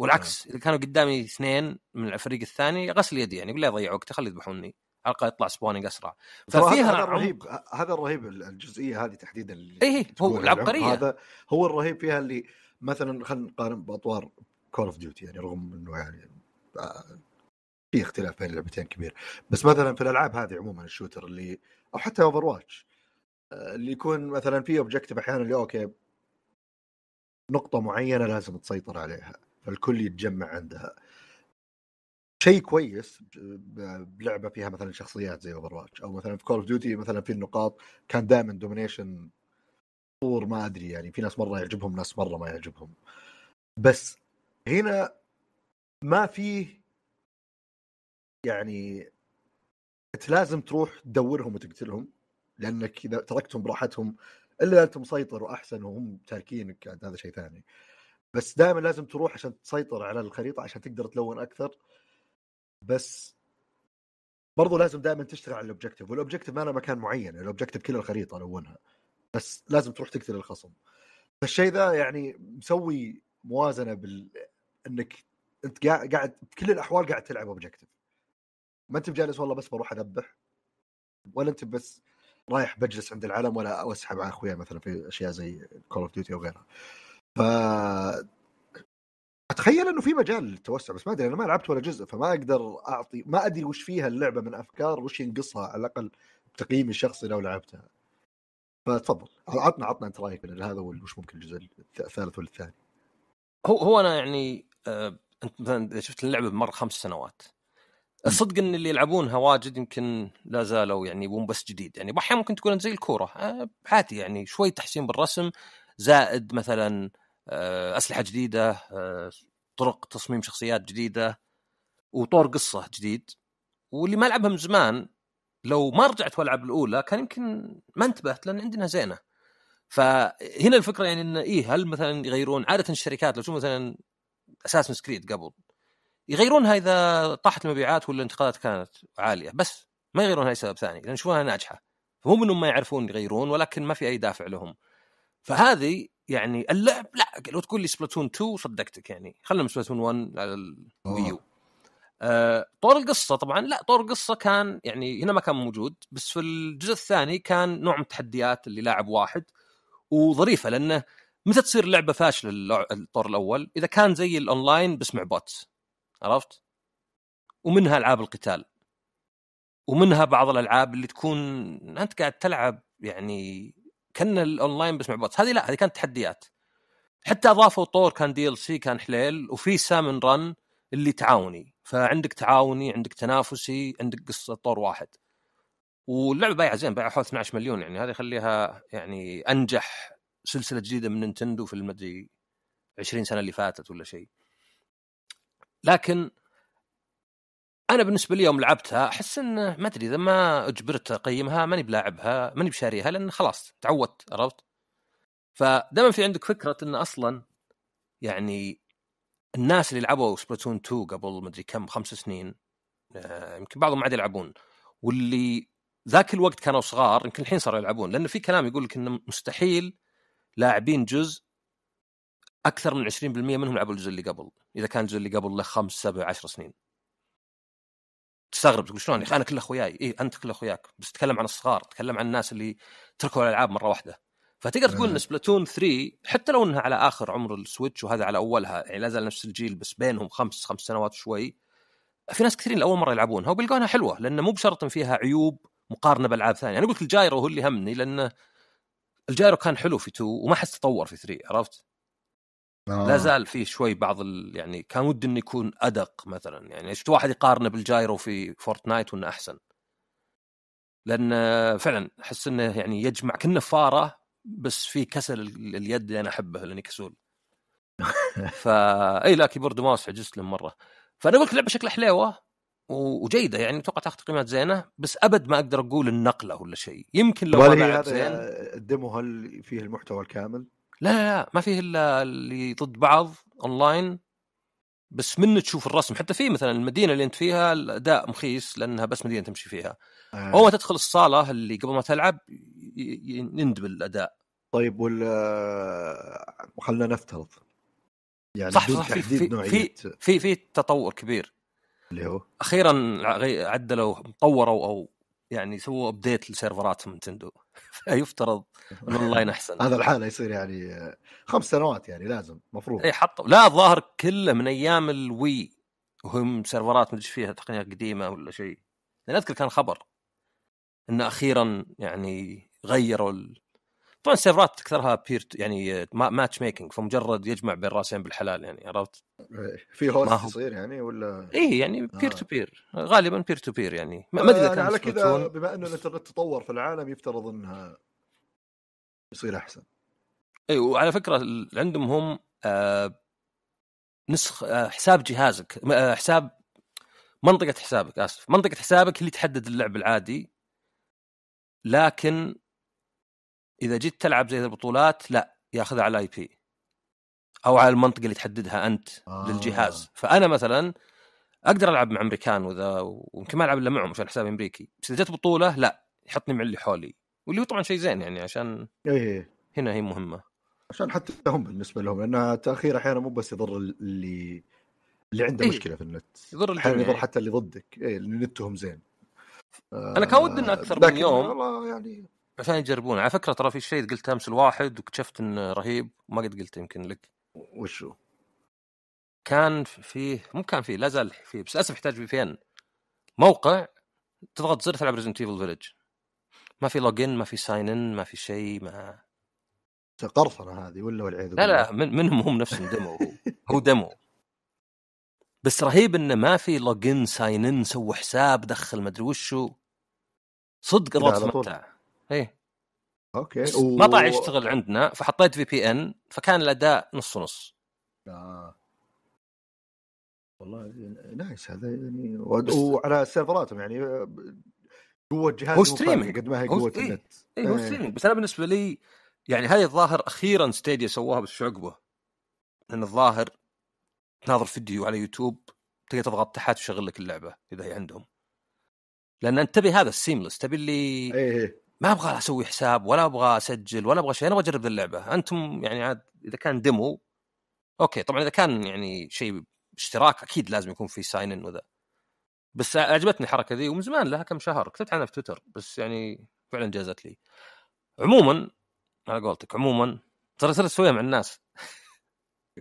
والعكس نعم. اذا كانوا قدامي اثنين من الفريق الثاني غسل يدي يعني بالله يضيع وقتي خلي يذبحوني على الاقل يطلع سبونينج اسرع ففيها هذا الرهيب هذا الرهيب الجزئيه هذه تحديدا اللي ايه, إيه، هو العبقريه هذا هو الرهيب فيها اللي مثلا خلينا نقارن باطوار كول اوف ديوتي يعني رغم انه يعني آه، في اختلاف بين اللعبتين كبير بس مثلا في الالعاب هذه عموما الشوتر اللي او حتى اوفر آه، واتش اللي يكون مثلا في اوبجيكتيف احيانا اللي اوكي نقطه معينه لازم تسيطر عليها فالكل يتجمع عندها شيء كويس بلعبه فيها مثلا شخصيات زي اوفر او مثلا في كول اوف ديوتي مثلا في النقاط كان دائما دومينيشن طور ما ادري يعني في ناس مره يعجبهم ناس مره ما يعجبهم بس هنا ما فيه يعني انت لازم تروح تدورهم وتقتلهم لانك اذا تركتهم براحتهم الا انت مسيطر واحسن وهم تاركينك هذا شيء ثاني بس دائما لازم تروح عشان تسيطر على الخريطه عشان تقدر تلون اكثر بس برضو لازم دائما تشتغل على الاوبجكتيف والاوبجكتيف ما له مكان معين الاوبجكتيف كل الخريطه لونها بس لازم تروح تقتل الخصم فالشيء ذا يعني مسوي موازنه بال انك انت قاعد بكل الاحوال قاعد تلعب اوبجكتيف ما انت بجالس والله بس بروح اذبح ولا انت بس رايح بجلس عند العالم ولا اسحب على اخويا مثلا في اشياء زي كول اوف ديوتي وغيرها اتخيل انه في مجال للتوسع بس ما ادري انا ما لعبت ولا جزء فما اقدر اعطي ما ادري وش فيها اللعبه من افكار وش ينقصها على الاقل بتقييمي الشخصي لو لعبتها فتفضل عطنا عطنا انت رايك من هذا وش ممكن الجزء الثالث ولا الثاني هو هو انا يعني آه انت مثلا شفت اللعبه مر خمس سنوات الصدق ان اللي يلعبونها واجد يمكن لا زالوا يعني يبون بس جديد يعني احيانا ممكن تكون زي الكوره آه، عادي يعني شوي تحسين بالرسم زائد مثلا آه، اسلحه جديده آه، طرق تصميم شخصيات جديده وطور قصه جديد واللي ما لعبها من زمان لو ما رجعت والعب الاولى كان يمكن ما انتبهت لان عندنا زينه فهنا الفكره يعني انه ايه هل مثلا يغيرون عاده الشركات لو تشوف مثلا اساس سكريد قبل يغيرونها اذا طاحت المبيعات ولا الانتقادات كانت عاليه بس ما يغيرونها لسبب ثاني لان يشوفونها ناجحه فمو منهم ما يعرفون يغيرون ولكن ما في اي دافع لهم فهذه يعني اللعب لا لو تقول لي سبلاتون 2 صدقتك يعني خلينا من سبلاتون 1 على الويو آه. آه طور القصه طبعا لا طور القصه كان يعني هنا ما كان موجود بس في الجزء الثاني كان نوع من التحديات اللي لاعب واحد وظريفه لانه متى تصير لعبه فاشله الطور الاول؟ اذا كان زي الاونلاين بس مع بوت عرفت؟ ومنها العاب القتال ومنها بعض الالعاب اللي تكون انت قاعد تلعب يعني كان الاونلاين بس مع بوتس هذه لا هذه كانت تحديات حتى اضافوا طور كان دي ال سي كان حليل وفي سامن رن اللي تعاوني فعندك تعاوني عندك تنافسي عندك قصه طور واحد واللعبه بايعه زين بايعه حول 12 مليون يعني هذه خليها يعني انجح سلسله جديده من نينتندو في المدري 20 سنه اللي فاتت ولا شيء لكن انا بالنسبه لي يوم لعبتها احس انه ما ادري اذا ما اجبرت اقيمها ماني بلاعبها ماني بشاريها لان خلاص تعودت عرفت؟ فدائما في عندك فكره ان اصلا يعني الناس اللي لعبوا سبلاتون 2 قبل ما ادري كم خمس سنين آه، يمكن بعضهم ما عاد يلعبون واللي ذاك الوقت كانوا صغار يمكن الحين صاروا يلعبون لانه في كلام يقول لك انه مستحيل لاعبين جزء اكثر من 20% منهم لعبوا الجزء اللي قبل اذا كان الجزء اللي قبل له خمس سبع عشر سنين تستغرب تقول شلون انا كل اخوياي اي انت كل اخوياك بس تتكلم عن الصغار تتكلم عن الناس اللي تركوا الالعاب مره واحده فتقدر تقول ان سبلاتون 3 حتى لو انها على اخر عمر السويتش وهذا على اولها يعني لا زال نفس الجيل بس بينهم خمس خمس سنوات وشوي في ناس كثيرين لاول مره يلعبونها وبيلقونها حلوه لان مو بشرط فيها عيوب مقارنه بالعاب ثانيه انا قلت الجايرو هو اللي همني لانه الجايرو كان حلو في 2 وما حس تطور في 3 عرفت؟ آه. لا زال فيه شوي بعض ال... يعني كان ودي انه يكون ادق مثلا يعني شفت واحد يقارنه بالجايرو في فورتنايت وانه احسن لان فعلا احس انه يعني يجمع كنا فاره بس في كسل اليد اللي انا احبه لاني كسول فا اي لا كيبورد ماوس عجزت له مره فانا اقول لك اللعبه شكلها حليوه وجيده يعني اتوقع تاخذ قيمات زينه بس ابد ما اقدر اقول النقله ولا شيء يمكن لو ما لعبت زين الديمو هل فيه المحتوى الكامل؟ لا لا لا ما فيه الا اللي ضد بعض اونلاين بس من تشوف الرسم حتى في مثلا المدينه اللي انت فيها الاداء مخيس لانها بس مدينه تمشي فيها آه. اول ما تدخل الصاله اللي قبل ما تلعب يندب الاداء طيب وال آه، خلينا نفترض يعني صح صح في في, نوعية... في في في تطور كبير اللي هو اخيرا عدلوا طوروا او يعني سووا ابديت لسيرفرات نتندو فيفترض الاونلاين احسن هذا الحالة يصير يعني خمس سنوات يعني لازم مفروض اي حطوا لا الظاهر كله من ايام الوي وهم سيرفرات مدري فيها تقنيه قديمه ولا شيء لان اذكر كان خبر انه اخيرا يعني غيروا طبعا السيرفرات اكثرها بير يعني ماتش ميكنج فمجرد يجمع بين راسين بالحلال يعني عرفت؟ في هوست يصير يعني ولا اي يعني بير تو بير غالبا بير تو بير يعني ما ادري اذا كان على كذا بما انه الانترنت تطور في العالم يفترض انها يصير احسن اي وعلى فكره عندهم هم آه، نسخ آه، حساب جهازك آه، حساب منطقه حسابك اسف منطقه حسابك اللي تحدد اللعب العادي لكن اذا جيت تلعب زي البطولات لا ياخذها على الاي بي او على المنطقه اللي تحددها انت آه. للجهاز فانا مثلا اقدر العب مع امريكان وذا ويمكن ما العب الا معهم عشان حسابي امريكي بس اذا جت بطوله لا يحطني مع اللي حولي واللي هو طبعا شيء زين يعني عشان ايه, إيه،, إيه. هنا هي مهمه عشان حتى هم بالنسبه لهم لان التاخير احيانا مو بس يضر اللي اللي عنده إيه. مشكله في النت يضر احيانا يضر حتى اللي ضدك إيه اللي نتهم زين انا كان ودي انه اكثر آه، من يوم والله يعني عشان يجربون على فكره ترى في شيء قلت امس الواحد واكتشفت انه رهيب وما قد قلت يمكن لك وشو؟ كان فيه مو كان فيه لا زال فيه بس اسف يحتاج في موقع تضغط زر تلعب ريزنت ايفل فيلج ما في لوجن ما في ساين ان ما في شيء ما قرصنه هذه ولا والعياذ لا لا من منهم هم نفسهم دمو هو هو دمو بس رهيب انه ما في لوجن ساين ان سوي حساب دخل مدري وشو صدق اضغط ايه اوكي و... ما طلع يشتغل عندنا فحطيت في بي ان فكان الاداء نص نص آه. والله نايس هذا يعني ود... وعلى سيرفراتهم يعني قوه جهاز هو ستريمينج قد ما هي قوه إيه، النت اي هو ستريمينج إيه. بس انا بالنسبه لي يعني هذه الظاهر اخيرا ستيديا سواها بس عقبه لان الظاهر تناظر فيديو على يوتيوب تقدر تضغط تحت ويشغل لك اللعبه اذا هي عندهم لان انت تبي هذا السيملس تبي اللي إيه. إيه. ما ابغى اسوي حساب ولا ابغى اسجل ولا ابغى شيء انا ابغى اجرب اللعبه انتم يعني عاد اذا كان ديمو اوكي طبعا اذا كان يعني شيء اشتراك اكيد لازم يكون في ساين ان وذا بس عجبتني الحركه ذي ومن زمان لها كم شهر كتبت عنها في تويتر بس يعني فعلا جازت لي عموما على قولتك عموما ترى صرت اسويها مع الناس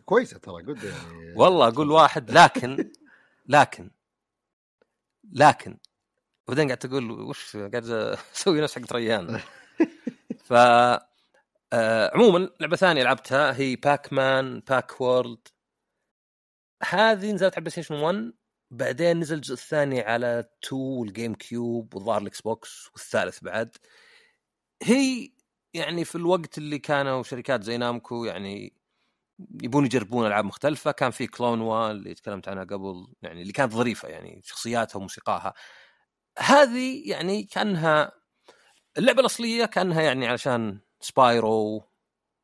كويسه ترى قد يعني والله اقول واحد لكن لكن لكن وبعدين قاعد تقول وش قاعد اسوي نفس حق ريان ف آه، عموما لعبه ثانيه لعبتها هي باك مان باك وورلد هذه نزلت على بلاي ستيشن 1 بعدين نزل الجزء الثاني على 2 والجيم كيوب والظاهر الاكس بوكس والثالث بعد هي يعني في الوقت اللي كانوا شركات زي نامكو يعني يبون يجربون العاب مختلفه كان في كلون وان اللي تكلمت عنها قبل يعني اللي كانت ظريفه يعني شخصياتها وموسيقاها هذه يعني كانها اللعبه الاصليه كانها يعني علشان سبايرو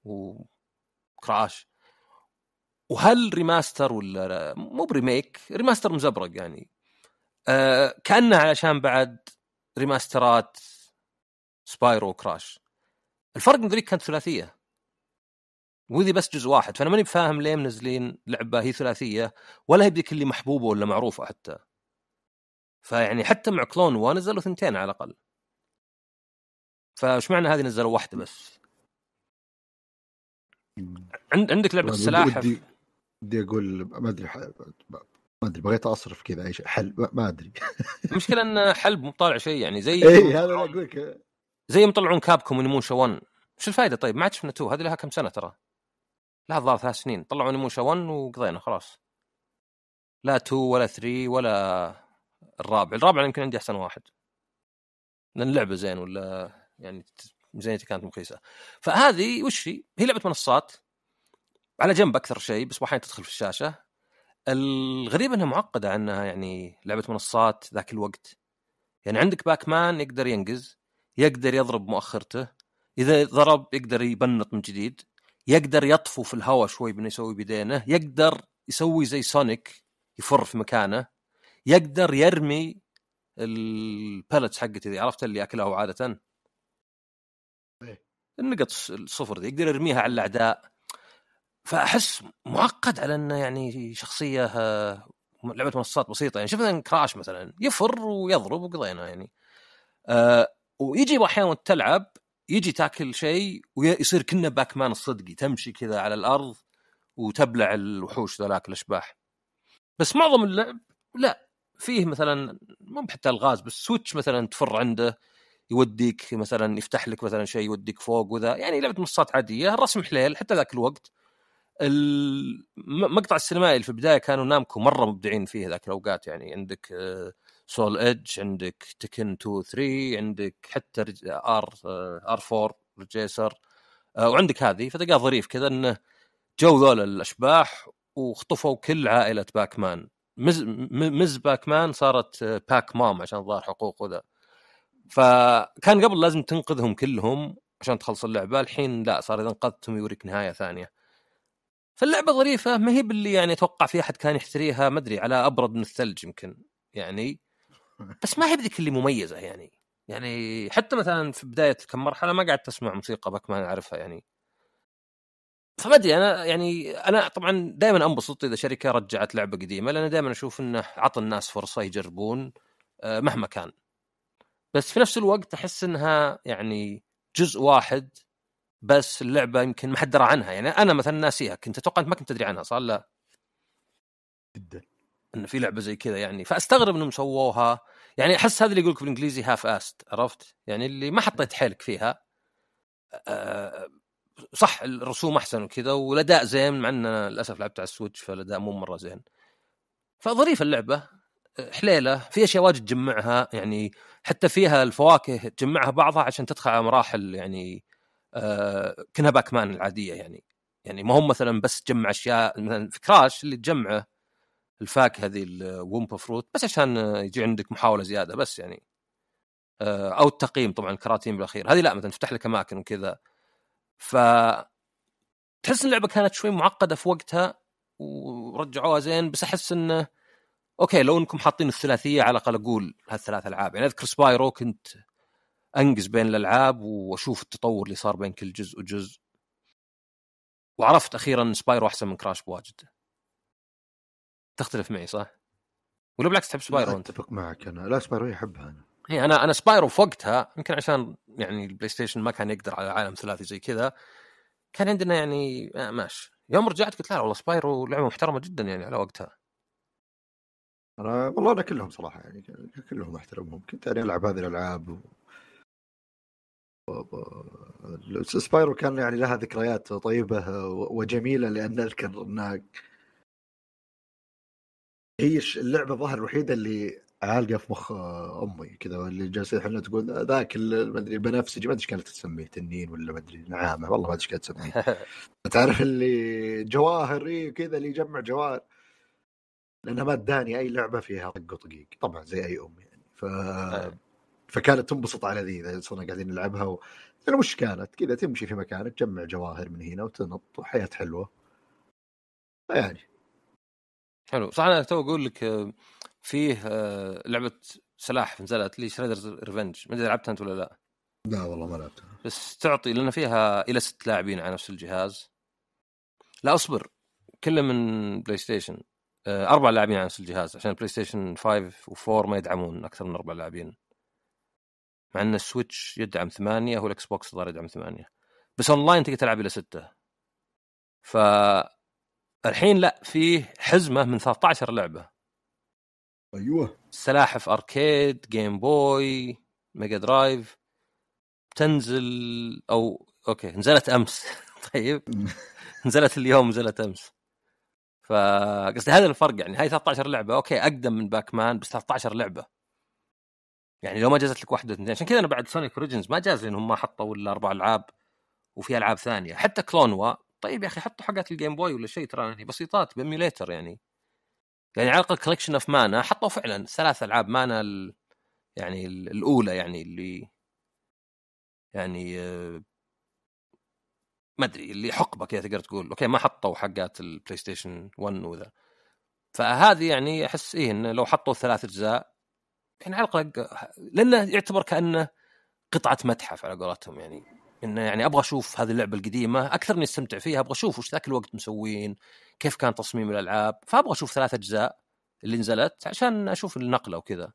وكراش وهل ريماستر ولا مو بريميك ريماستر مزبرق يعني آه كانه علشان بعد ريماسترات سبايرو وكراش الفرق من ذيك كانت ثلاثيه وذي بس جزء واحد فانا ماني فاهم ليه منزلين لعبه هي ثلاثيه ولا هي بذيك اللي محبوبه ولا معروفه حتى فيعني حتى مع كلون وا نزلوا ثنتين على الاقل فايش معنى هذه نزلوا واحده بس عند عندك لعبه السلاحف ودي, ودي اقول ما ادري ما ادري بغيت اصرف كذا اي شيء حل ما ادري المشكله ان حلب مو طالع شيء يعني زي اي هذا اقول لك زي مطلعون كابكم ونموشا 1 شو الفائده طيب ما عاد شفنا 2 هذه لها كم سنه ترى لها الظاهر ثلاث سنين طلعوا نموشا 1 وقضينا خلاص لا 2 ولا 3 ولا الرابع الرابع يمكن عندي احسن واحد لان اللعبه زين ولا يعني ميزانيتي كانت مخيسه فهذه وش هي؟ هي لعبه منصات على جنب اكثر شيء بس واحيانا تدخل في الشاشه الغريب انها معقده عنها يعني لعبه منصات ذاك الوقت يعني عندك باكمان يقدر ينقز يقدر يضرب مؤخرته اذا ضرب يقدر يبنط من جديد يقدر يطفو في الهواء شوي بانه يسوي بيدينه يقدر يسوي زي سونيك يفر في مكانه يقدر يرمي البلتس حقتي ذي عرفت اللي ياكلها عاده إيه. النقط الصفر ذي يقدر يرميها على الاعداء فاحس معقد على انه يعني شخصيه آه، لعبه منصات بسيطه يعني شفنا كراش مثلا يفر ويضرب وقضينا يعني أه ويجي احيانا تلعب يجي تاكل شيء ويصير كنا باك مان الصدقي تمشي كذا على الارض وتبلع الوحوش ذولاك الاشباح بس معظم اللعب لا فيه مثلا مو حتى الغاز بس سويتش مثلا تفر عنده يوديك مثلا يفتح لك مثلا شيء يوديك فوق وذا يعني لعبه منصات عاديه الرسم حليل حتى ذاك الوقت المقطع السينمائي اللي في البدايه كانوا نامكو مره مبدعين فيه ذاك الاوقات يعني عندك سول آه، ايدج عندك تكن 2 3 عندك حتى ار ار 4 ريجيسر وعندك هذه فتلقاه ظريف كذا انه جو ذول الاشباح وخطفوا كل عائله باكمان مز مز باك مان صارت باك مام عشان ظهر حقوق وذا فكان قبل لازم تنقذهم كلهم عشان تخلص اللعبه الحين لا صار اذا انقذتهم يوريك نهايه ثانيه فاللعبه ظريفه ما هي باللي يعني اتوقع في احد كان يشتريها ما ادري على ابرد من الثلج يمكن يعني بس ما هي بذيك اللي مميزه يعني يعني حتى مثلا في بدايه كم مرحله ما قعدت اسمع موسيقى باكمان اعرفها يعني فما ادري انا يعني انا طبعا دائما انبسط اذا شركه رجعت لعبه قديمه لان دائما اشوف انه عطى الناس فرصه يجربون آه، مهما كان بس في نفس الوقت احس انها يعني جزء واحد بس اللعبه يمكن ما حد درى عنها يعني انا مثلا ناسيها كنت اتوقع انت ما كنت تدري عنها صار لا جدا ان في لعبه زي كذا يعني فاستغرب انهم سووها يعني احس هذا اللي يقولك بالانجليزي هاف است عرفت يعني اللي ما حطيت حيلك فيها أه صح الرسوم احسن وكذا والاداء زين مع ان للاسف لعبت على السويتش فالاداء مو مره زين فظريفه اللعبه حليله في اشياء واجد تجمعها يعني حتى فيها الفواكه تجمعها بعضها عشان تدخل على مراحل يعني آه كانها باكمان العاديه يعني يعني ما هم مثلا بس تجمع اشياء مثلا في كراش اللي تجمعه الفاكهه هذه الومبا فروت بس عشان يجي عندك محاوله زياده بس يعني آه او التقييم طبعا الكراتين بالاخير هذه لا مثلا تفتح لك اماكن وكذا ف تحس ان اللعبه كانت شوي معقده في وقتها ورجعوها زين بس احس انه اوكي لو انكم حاطين الثلاثيه على الاقل اقول هالثلاث العاب يعني اذكر سبايرو كنت انقز بين الالعاب واشوف التطور اللي صار بين كل جزء وجزء وعرفت اخيرا ان سبايرو احسن من كراش بواجد تختلف معي صح؟ ولا بالعكس تحب سبايرو انت؟ اتفق معك انا لا سبايرو يحبها انا هي إيه، انا انا سبايرو في وقتها يمكن عشان يعني البلاي ستيشن ما كان يقدر على عالم ثلاثي زي كذا كان عندنا يعني آه ماشي يوم رجعت قلت لا والله سبايرو لعبه محترمه جدا يعني على وقتها انا والله انا كلهم صراحه يعني كلهم احترمهم كنت يعني العب هذه الالعاب و... و... سبايرو كان يعني لها ذكريات طيبه وجميله لان اذكر انها هي اللعبه الظاهر الوحيده اللي عالقه في مخ آه، امي كذا اللي جالسين احنا تقول آه، ذاك ما ادري البنفسجي ما ادري ايش كانت تسميه تنين ولا ما ادري نعامه والله ما ادري ايش كانت تسميه تعرف اللي جواهر إيه، كذا اللي يجمع جواهر لانها ما اداني اي لعبه فيها طق وطقيق طبعا زي اي ام يعني ف فكانت تنبسط على ذي اذا صرنا قاعدين نلعبها و... يعني وش كانت كذا تمشي في مكانك تجمع جواهر من هنا وتنط وحياه حلوه يعني حلو صح انا تو اقول لك آه، فيه آه، لعبه سلاح نزلت لي شريدرز ريفنج ما ادري لعبتها انت ولا لا لا والله ما لعبتها بس تعطي لان فيها الى ست لاعبين على نفس الجهاز لا اصبر كله من بلاي آه، ستيشن اربع لاعبين على نفس الجهاز عشان بلاي ستيشن 5 و4 ما يدعمون اكثر من اربع لاعبين مع ان السويتش يدعم ثمانيه والاكس بوكس الظاهر يدعم ثمانيه بس اونلاين تقدر تلعب الى سته ف الحين لا فيه حزمه من 13 لعبه ايوه سلاحف اركيد جيم بوي ميجا درايف تنزل او اوكي نزلت امس طيب نزلت اليوم نزلت امس فقصدي هذا الفرق يعني هاي 13 لعبه اوكي اقدم من باك مان بس 13 لعبه يعني لو ما جازت لك واحده اثنين عشان كذا انا بعد سونيك اوريجنز ما جاز لانهم ما حطوا الا اربع العاب وفي العاب ثانيه حتى كلونوا طيب يا اخي حطوا حقات الجيم بوي ولا شيء ترى يعني بسيطات باميليتر يعني يعني على الاقل كولكشن اوف مانا حطوا فعلا ثلاث العاب مانا ال... يعني الاولى يعني اللي يعني آه، ما ادري اللي حقبه كذا تقدر تقول اوكي ما حطوا حقات البلاي ستيشن 1 وذا فهذه يعني احس ايه انه لو حطوا ثلاث اجزاء يعني على الاقل لانه يعتبر كانه قطعه متحف على قولتهم يعني انه يعني ابغى اشوف هذه اللعبه القديمه اكثر من استمتع فيها ابغى اشوف وش ذاك الوقت مسوين كيف كان تصميم الالعاب فابغى اشوف ثلاث اجزاء اللي نزلت عشان اشوف النقله وكذا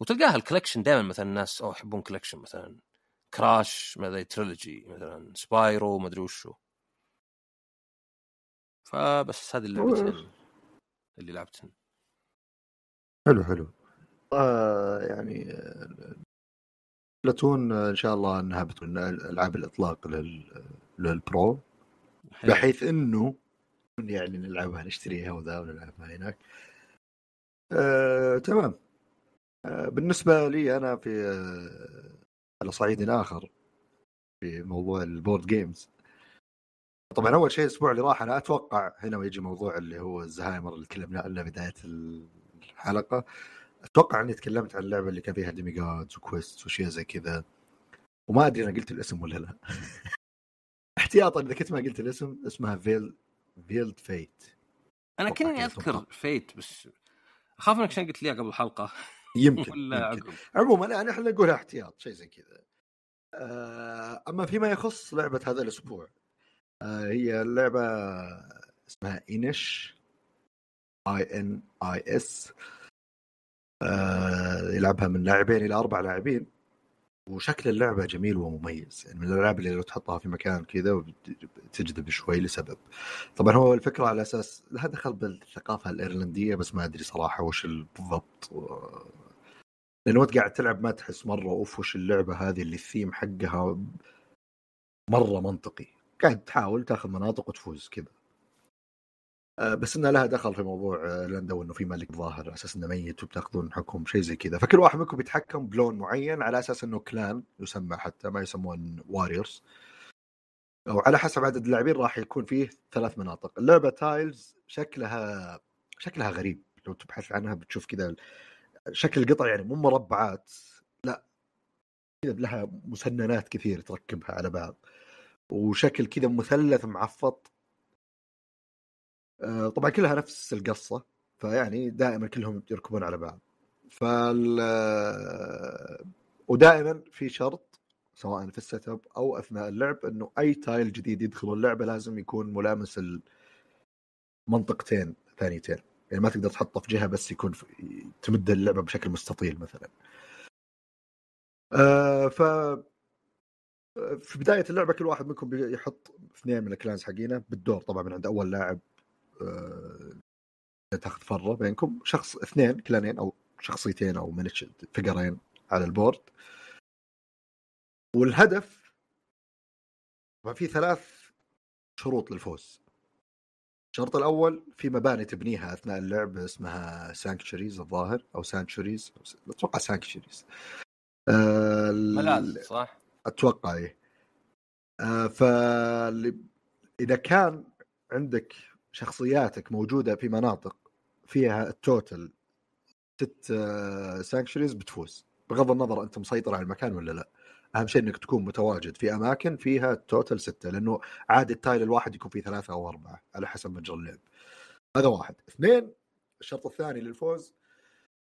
وتلقاها الكولكشن دائما مثلا الناس او يحبون كولكشن مثلا كراش ما تريلوجي مثلا سبايرو ما ادري وشو فبس هذه اللعبتين اللي لعبتهم حلو حلو آه يعني بلاتون آه، ان شاء الله انها بتكون العاب الاطلاق لل... للبرو بحيث انه يعني نلعبها نشتريها وذا ونلعبها هناك آه، تمام آه، بالنسبه لي انا في آه، على صعيد اخر في موضوع البورد جيمز طبعا اول شيء الاسبوع اللي راح انا اتوقع هنا يجي موضوع اللي هو الزهايمر اللي تكلمنا عنه بدايه الحلقه اتوقع اني تكلمت عن اللعبه اللي كان فيها ديمي جادز وكويست وشيء زي كذا وما ادري انا قلت الاسم ولا لا احتياطا اذا كنت ما قلت الاسم اسمها فيل فيلد فيت انا كاني اذكر فيت بس اخاف انك عشان قلت لي قبل الحلقه يمكن, يمكن. عموما انا احنا نقولها احتياط شيء زي كذا آه، اما فيما يخص لعبه هذا الاسبوع آه، هي اللعبه اسمها انش اي ان اي اس آه، يلعبها من لاعبين الى اربع لاعبين وشكل اللعبه جميل ومميز يعني من الالعاب اللي لو تحطها في مكان كذا تجذب شوي لسبب طبعا هو الفكره على اساس لها دخل بالثقافه الايرلنديه بس ما ادري صراحه وش بالضبط لانه انت قاعد تلعب ما تحس مره اوف وش اللعبه هذه اللي الثيم حقها مره منطقي قاعد تحاول تاخذ مناطق وتفوز كذا آه، بس انه لها دخل في موضوع آه، لندا وانه في ملك ظاهر على اساس انه ميت وبتاخذون حكم شيء زي كذا فكل واحد منكم بيتحكم بلون معين على اساس انه كلان يسمى حتى ما يسمون واريورز وعلى حسب عدد اللاعبين راح يكون فيه ثلاث مناطق اللعبه تايلز شكلها شكلها غريب لو تبحث عنها بتشوف كذا شكل القطع يعني مو مربعات لا كذا لها مسننات كثير تركبها على بعض وشكل كذا مثلث معفط آه، طبعا كلها نفس القصه فيعني دائما كلهم يركبون على بعض فال آه، ودائما في شرط سواء في السيت اب او اثناء اللعب انه اي تايل جديد يدخل اللعبه لازم يكون ملامس المنطقتين ثانيتين يعني ما تقدر تحطه في جهه بس يكون في... تمد اللعبه بشكل مستطيل مثلا آه ف آه، في بدايه اللعبه كل واحد منكم بيحط اثنين من الكلانز حقينا بالدور طبعا من عند اول لاعب آه، تاخذ فرة بينكم شخص اثنين كلانين او شخصيتين او منش فقرين على البورد والهدف طبعا في ثلاث شروط للفوز الشرط الاول في مباني تبنيها اثناء اللعب اسمها سانكشوريز الظاهر او سانكشوريز اتوقع سانكشوريز آه، ملاذ صح؟ اتوقع ايه آه، فاللي فاذا كان عندك شخصياتك موجوده في مناطق فيها التوتل ست سانكشوريز آه، بتفوز بغض النظر انت مسيطر على المكان ولا لا اهم شيء انك تكون متواجد في اماكن فيها التوتل سته لانه عادي التايل الواحد يكون فيه ثلاثه او اربعه على حسب مجرى اللعب هذا واحد اثنين الشرط الثاني للفوز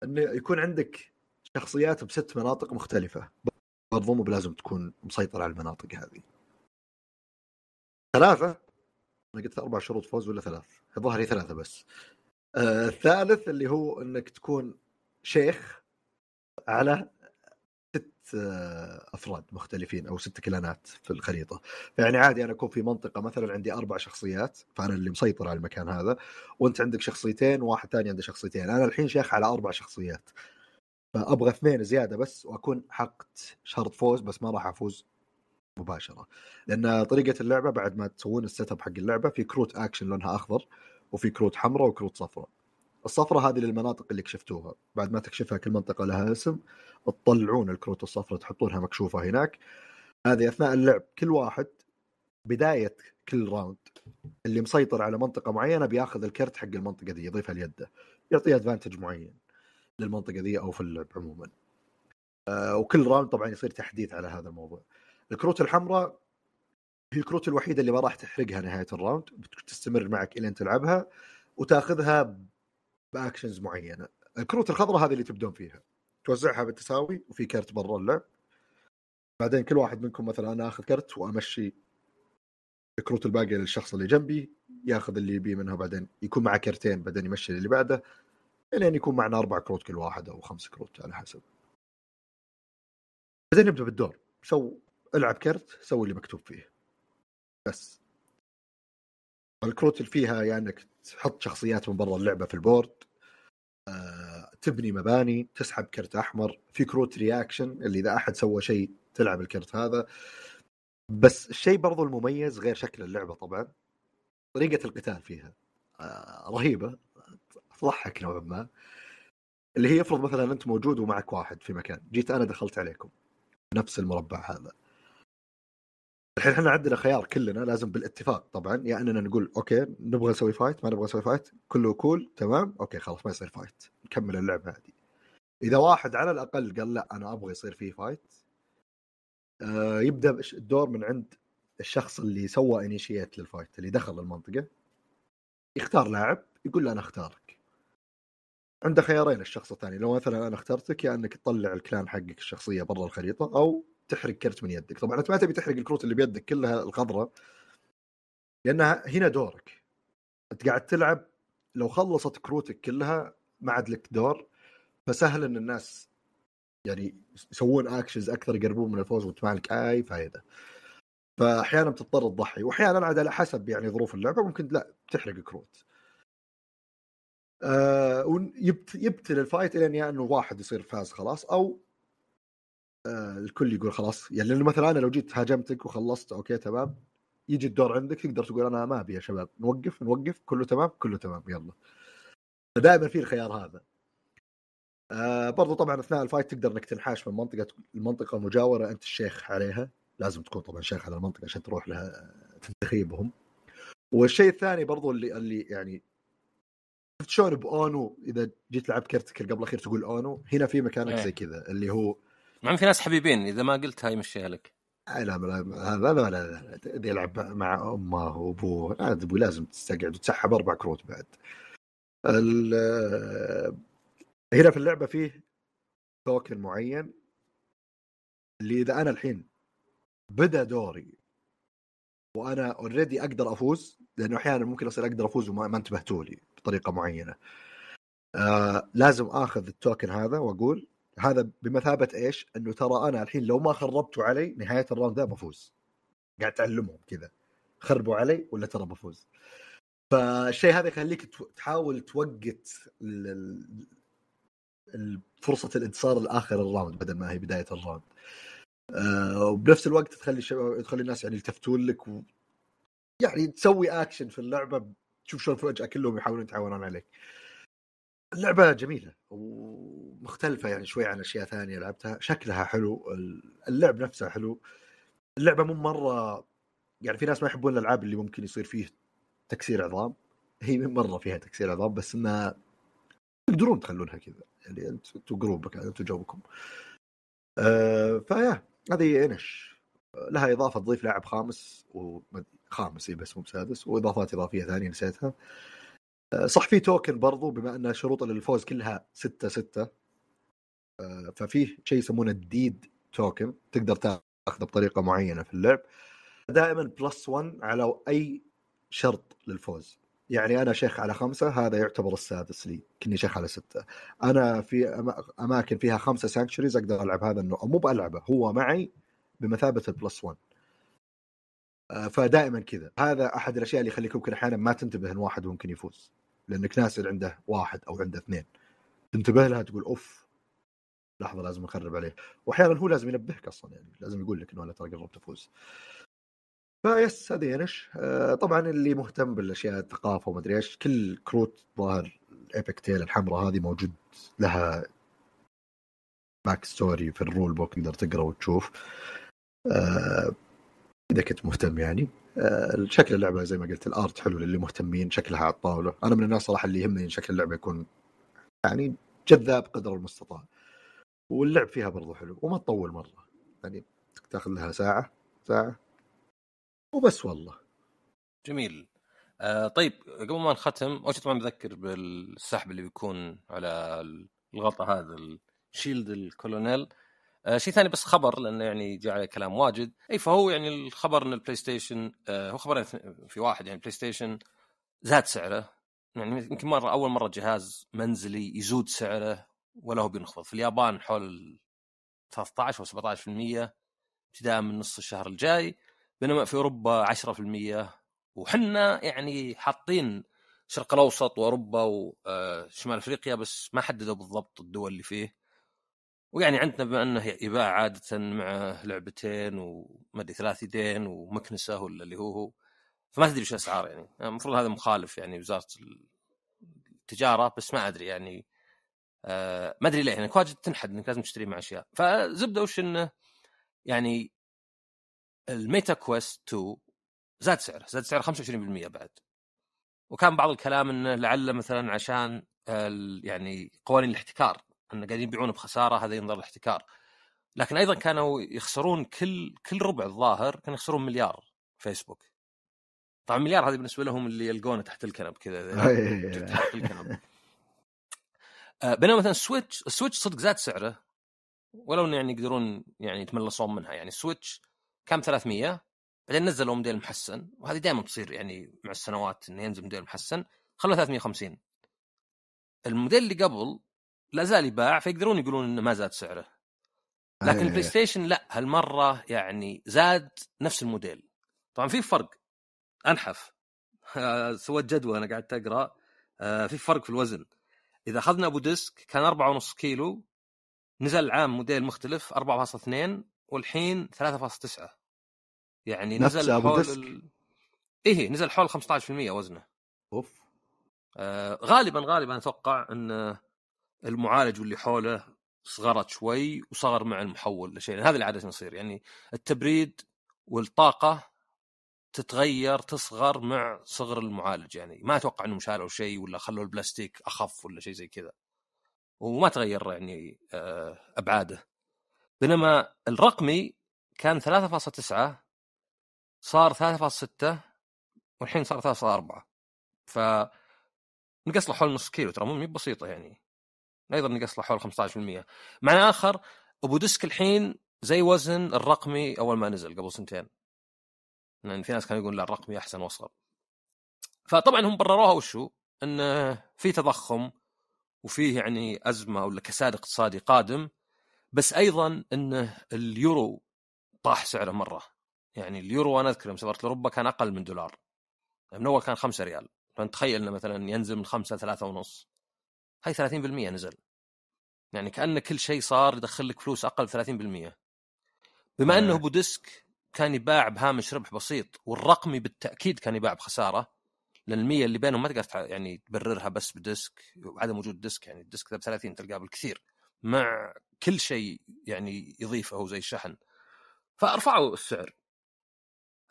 انه يكون عندك شخصيات بست مناطق مختلفه برضو مو بلازم تكون مسيطر على المناطق هذه ثلاثه انا قلت اربع شروط فوز ولا ثلاث ظهري ثلاثه بس آه الثالث اللي هو انك تكون شيخ على ست آه، افراد مختلفين او ست كلانات في الخريطه فيعني عادي انا اكون في منطقه مثلا عندي اربع شخصيات فانا اللي مسيطر على المكان هذا وانت عندك شخصيتين وواحد ثاني عنده شخصيتين انا الحين شيخ على اربع شخصيات فابغى اثنين زياده بس واكون حققت شرط فوز بس ما راح افوز مباشره لان طريقه اللعبه بعد ما تسوون السيت اب حق اللعبه في كروت اكشن لونها اخضر وفي كروت حمراء وكروت صفراء الصفراء هذه للمناطق اللي كشفتوها بعد ما تكشفها كل منطقه لها اسم تطلعون الكروت الصفراء تحطونها مكشوفه هناك هذه اثناء اللعب كل واحد بدايه كل راوند اللي مسيطر على منطقه معينه بياخذ الكرت حق المنطقه دي يضيفها ليده يعطيه ادفانتج معين للمنطقه دي او في اللعب عموما آه، وكل راوند طبعا يصير تحديث على هذا الموضوع الكروت الحمراء هي الكروت الوحيده اللي ما راح تحرقها نهايه الراوند بتستمر معك الى ان تلعبها وتاخذها باكشنز معينه الكروت الخضراء هذه اللي تبدون فيها توزعها بالتساوي وفي كرت برا اللعب بعدين كل واحد منكم مثلا انا اخذ كرت وامشي الكروت الباقيه للشخص اللي جنبي ياخذ اللي يبيه منها بعدين يكون معه كرتين بعدين يمشي اللي بعده الين يعني يكون معنا اربع كروت كل واحد او خمس كروت على حسب بعدين نبدا بالدور سو العب كرت سوي اللي مكتوب فيه بس الكروت اللي فيها يعني انك تحط شخصيات من برا اللعبه في البورد آه، تبني مباني تسحب كرت احمر في كروت رياكشن اللي اذا احد سوى شيء تلعب الكرت هذا بس الشيء برضو المميز غير شكل اللعبه طبعا طريقه القتال فيها آه، رهيبه تضحك نوعا ما اللي هي يفرض مثلا انت موجود ومعك واحد في مكان جيت انا دخلت عليكم نفس المربع هذا الحين احنا عندنا خيار كلنا لازم بالاتفاق طبعا يا يعني اننا نقول اوكي نبغى نسوي فايت ما نبغى نسوي فايت كله كول تمام اوكي خلاص ما يصير فايت نكمل اللعبه هذه اذا واحد على الاقل قال لا انا ابغى يصير فيه فايت آه يبدا الدور من عند الشخص اللي سوى انيشيت للفايت اللي دخل المنطقه يختار لاعب يقول له انا اختارك عنده خيارين الشخص الثاني لو مثلا انا اخترتك يا يعني انك تطلع الكلان حقك الشخصيه برا الخريطه او تحرق كرت من يدك طبعا انت ما تبي تحرق الكروت اللي بيدك كلها الخضراء لانها هنا دورك انت قاعد تلعب لو خلصت كروتك كلها ما عاد لك دور فسهل ان الناس يعني يسوون اكشنز اكثر يقربون من الفوز وانت ما لك اي فائده فاحيانا بتضطر تضحي واحيانا عاد على حسب يعني ظروف اللعبه ممكن لا تحرق كروت آه ويبتل الفايت الى انه واحد يصير فاز خلاص او آه، الكل يقول خلاص يعني لانه مثلا انا لو جيت هاجمتك وخلصت اوكي تمام يجي الدور عندك تقدر تقول انا ما ابي يا شباب نوقف نوقف كله تمام كله تمام يلا فدائما في الخيار هذا آه برضو طبعا اثناء الفايت تقدر انك تنحاش من منطقه المنطقه المجاوره انت الشيخ عليها لازم تكون طبعا شيخ على المنطقه عشان تروح لها تنتخيبهم والشيء الثاني برضو اللي اللي يعني شفت شلون باونو اذا جيت لعبت كرتك قبل الاخير تقول اونو هنا في مكانك إيه. زي كذا اللي هو مع في ناس حبيبين اذا ما قلت هاي مشيها لك آه، لا هذا لا لا يلعب مع امه وابوه ابوي لازم تستقعد وتسحب اربع كروت بعد آه، هنا في اللعبه فيه توكن معين اللي اذا انا الحين بدا دوري وانا اوريدي اقدر افوز لانه احيانا ممكن اصير اقدر افوز وما انتبهتوا لي بطريقه معينه آه لازم اخذ التوكن هذا واقول هذا بمثابه ايش؟ انه ترى انا الحين لو ما خربتوا علي نهايه الراوند ذا بفوز. قاعد تعلمهم كذا خربوا علي ولا ترى بفوز. فالشيء هذا يخليك تحاول توقت فرصه الانتصار لاخر الراوند بدل ما هي بدايه الراوند. آه، وبنفس الوقت تخلي الشباب تخلي الناس يعني يلتفتون لك و... يعني تسوي اكشن في اللعبه تشوف شلون فجاه كلهم يحاولون يتعاونون عليك. اللعبه جميله ومختلفه يعني شوي عن اشياء ثانيه لعبتها شكلها حلو اللعب نفسه حلو اللعبه مو مره يعني في ناس ما يحبون الالعاب اللي ممكن يصير فيه تكسير عظام هي من مره فيها تكسير عظام بس انها تقدرون تخلونها كذا يعني أنت جروبك أنت جوكم أه فيا هذه انش لها اضافه تضيف لاعب خامس وخامس إيه، بس مو سادس واضافات اضافيه ثانيه نسيتها أه صح في توكن برضو بما ان شروط للفوز كلها 6 6 ففيه شيء يسمونه الديد توكن تقدر تاخذه بطريقه معينه في اللعب دائما بلس 1 على اي شرط للفوز يعني انا شيخ على خمسه هذا يعتبر السادس لي كني شيخ على سته انا في اماكن فيها خمسه سانكشوريز اقدر العب هذا النوع مو بالعبه هو معي بمثابه البلس 1 آه، فدائما كذا هذا احد الاشياء اللي يخليك ممكن احيانا ما تنتبه ان واحد ممكن يفوز لانك ناسي عنده واحد او عنده اثنين تنتبه لها تقول اوف لحظه لازم اخرب عليه واحيانا هو لازم ينبهك اصلا يعني لازم يقول لك انه انا ترى قربت افوز فيس هذه ايش آه، طبعا اللي مهتم بالاشياء الثقافه وما ادري ايش كل كروت ظاهر الايبك تيل الحمراء هذه موجود لها باك ستوري في الرول بوك تقدر تقرا وتشوف آه، اذا كنت مهتم يعني آه، شكل اللعبه زي ما قلت الارت حلو للي مهتمين شكلها على الطاوله انا من الناس صراحه اللي يهمني شكل اللعبه يكون يعني جذاب قدر المستطاع واللعب فيها برضو حلو وما تطول مره يعني تاخذ لها ساعه ساعه وبس والله جميل آه طيب قبل ما نختم اول شيء طبعا بذكر بالسحب اللي بيكون على الغطاء هذا الشيلد الكولونيل آه شيء ثاني بس خبر لانه يعني جاء عليه كلام واجد اي فهو يعني الخبر ان البلاي ستيشن آه هو خبرين في واحد يعني البلاي ستيشن زاد سعره يعني يمكن مره اول مره جهاز منزلي يزود سعره ولا هو بينخفض في اليابان حول 13 او 17% ابتداء من نص الشهر الجاي بينما في اوروبا 10% وحنا يعني حاطين الشرق الاوسط واوروبا وشمال آه، افريقيا بس ما حددوا بالضبط الدول اللي فيه ويعني عندنا بما انه يباع عاده مع لعبتين وما ادري ثلاث يدين ومكنسه ولا اللي هو هو فما تدري وش الاسعار يعني المفروض هذا مخالف يعني وزاره التجاره بس ما ادري يعني آه ما ادري ليه يعني واجد تنحد انك لازم تشتري مع اشياء فزبده وش انه يعني الميتا كويست 2 زاد سعره زاد سعره 25% بعد وكان بعض الكلام انه لعل مثلا عشان يعني قوانين الاحتكار ان قاعدين يبيعون بخساره هذا ينظر الاحتكار لكن ايضا كانوا يخسرون كل كل ربع الظاهر كانوا يخسرون مليار فيسبوك طبعا مليار هذه بالنسبه لهم اللي يلقونه تحت الكنب كذا إيه. تحت الكنب آه، بينما مثلا سويتش السويتش صدق زاد سعره ولو انه يعني يقدرون يعني يتملصون منها يعني السويتش كان 300 بعدين نزلوا موديل محسن وهذه دائما تصير يعني مع السنوات انه ينزل موديل محسن خلوه 350 الموديل اللي قبل لا زال يباع فيقدرون يقولون انه ما زاد سعره لكن إيه. البلاي ستيشن لا هالمره يعني زاد نفس الموديل طبعا في فرق انحف سويت جدوى انا قعدت اقرا آه، في فرق في الوزن اذا اخذنا ابو ديسك كان 4.5 كيلو نزل العام موديل مختلف 4.2 والحين 3.9 يعني نزل حول ال... ايه نزل حول 15% وزنه اوف آه غالبا غالبا اتوقع انه المعالج واللي حوله صغرت شوي وصغر مع المحول لشيء هذا اللي عاده يصير يعني التبريد والطاقه تتغير تصغر مع صغر المعالج يعني ما اتوقع انهم شالوا شيء ولا خلوا البلاستيك اخف ولا شيء زي كذا وما تغير يعني آه، ابعاده بينما الرقمي كان 3.9 صار 3.6 والحين صار 3.4 ف نقص له حول نص كيلو ترى مو بسيطه يعني ايضا نقص له حول 15% معنى اخر ابو ديسك الحين زي وزن الرقمي اول ما نزل قبل سنتين لان يعني في ناس كانوا يقولون لا الرقمي احسن واصغر فطبعا هم برروها وشو انه في تضخم وفيه يعني ازمه ولا كساد اقتصادي قادم بس ايضا انه اليورو طاح سعره مره يعني اليورو انا اذكر لما سافرت لاوروبا كان اقل من دولار يعني من اول كان 5 ريال فانت تخيل انه مثلا ينزل من 5 3 ونص هاي 30% نزل يعني كأن كل شيء صار يدخل لك فلوس أقل 30% بما أنه ديسك كان يباع بهامش ربح بسيط والرقمي بالتأكيد كان يباع بخسارة لان المية اللي بينهم ما تقدر يعني تبررها بس بديسك وعدم وجود ديسك يعني الديسك ذا ب 30 تلقاه بالكثير مع كل شيء يعني يضيفه زي الشحن فارفعوا السعر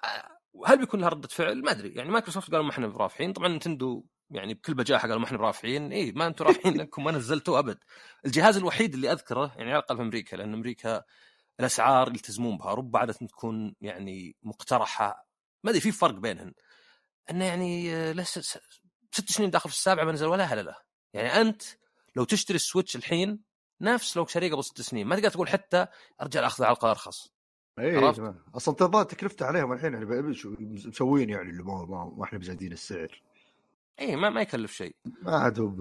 آه، هل بيكون لها رده فعل؟ ما ادري يعني مايكروسوفت قالوا ما احنا برافحين طبعا نتندو يعني بكل بجاحه قالوا ما احنا رافعين اي ما انتم رافعين لكم ما نزلتوا ابد الجهاز الوحيد اللي اذكره يعني على الاقل في امريكا لان امريكا الاسعار يلتزمون بها اوروبا عاده تكون يعني مقترحه ما ادري في فرق بينهن انه يعني لسه آه، ست سنين داخل في السابعه ما نزل ولا هلله يعني انت لو تشتري السويتش الحين نفس لو شاريه قبل ست سنين ما تقدر تقول حتى ارجع اخذه على ارخص اي إيه، اصلا تكلفته عليهم الحين يعني مسوين يعني اللي ما, ما احنا بزادين السعر اي ما, ما يكلف شيء ما عاد هو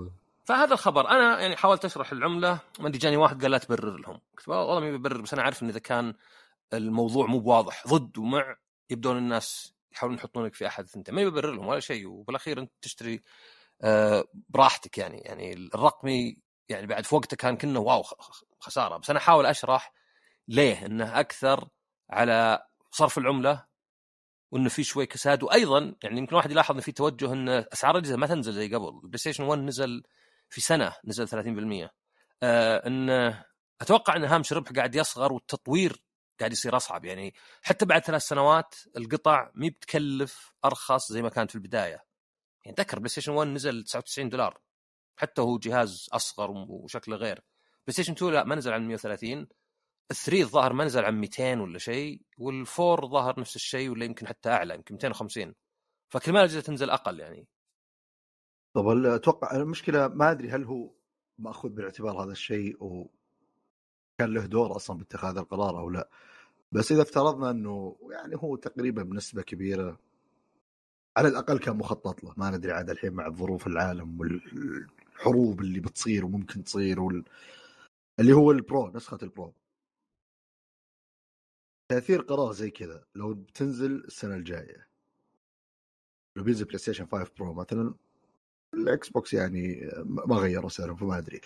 فهذا الخبر انا يعني حاولت اشرح العمله ما ادري جاني واحد قال لا تبرر لهم قلت والله ما ببرر بس انا عارف ان اذا كان الموضوع مو بواضح ضد ومع يبدون الناس يحاولون يحطونك في احد ثنتين ما ببرر لهم ولا شيء وبالاخير انت تشتري آه، براحتك يعني يعني الرقمي يعني بعد في وقته كان كنا واو خساره بس انا احاول اشرح ليه انه اكثر على صرف العمله وانه في شوي كساد وايضا يعني يمكن واحد يلاحظ انه في توجه ان اسعار الاجهزه ما تنزل زي قبل، البلاي ستيشن 1 نزل في سنه نزل 30% آه انه اتوقع ان هامش الربح قاعد يصغر والتطوير قاعد يصير اصعب يعني حتى بعد ثلاث سنوات القطع مي بتكلف ارخص زي ما كانت في البدايه يعني تذكر بلاي ستيشن 1 نزل 99 دولار حتى هو جهاز اصغر وشكله غير بلاي ستيشن 2 لا ما نزل عن 130 الثري الظاهر ما نزل عن 200 ولا شيء والفور ظهر نفس الشيء ولا يمكن حتى اعلى يمكن 250 فكل الاجهزه تنزل اقل يعني طب اتوقع المشكله ما ادري هل هو ماخوذ بالاعتبار هذا الشيء وكان كان له دور اصلا باتخاذ القرار او لا بس اذا افترضنا انه يعني هو تقريبا بنسبه كبيره على الاقل كان مخطط له ما ندري عاد الحين مع ظروف العالم والحروب اللي بتصير وممكن تصير وال... اللي هو البرو نسخه البرو تاثير قرار زي كذا لو بتنزل السنه الجايه لو بينزل بلاي ستيشن 5 برو مثلا الاكس بوكس يعني ما غيروا سعره فما ادري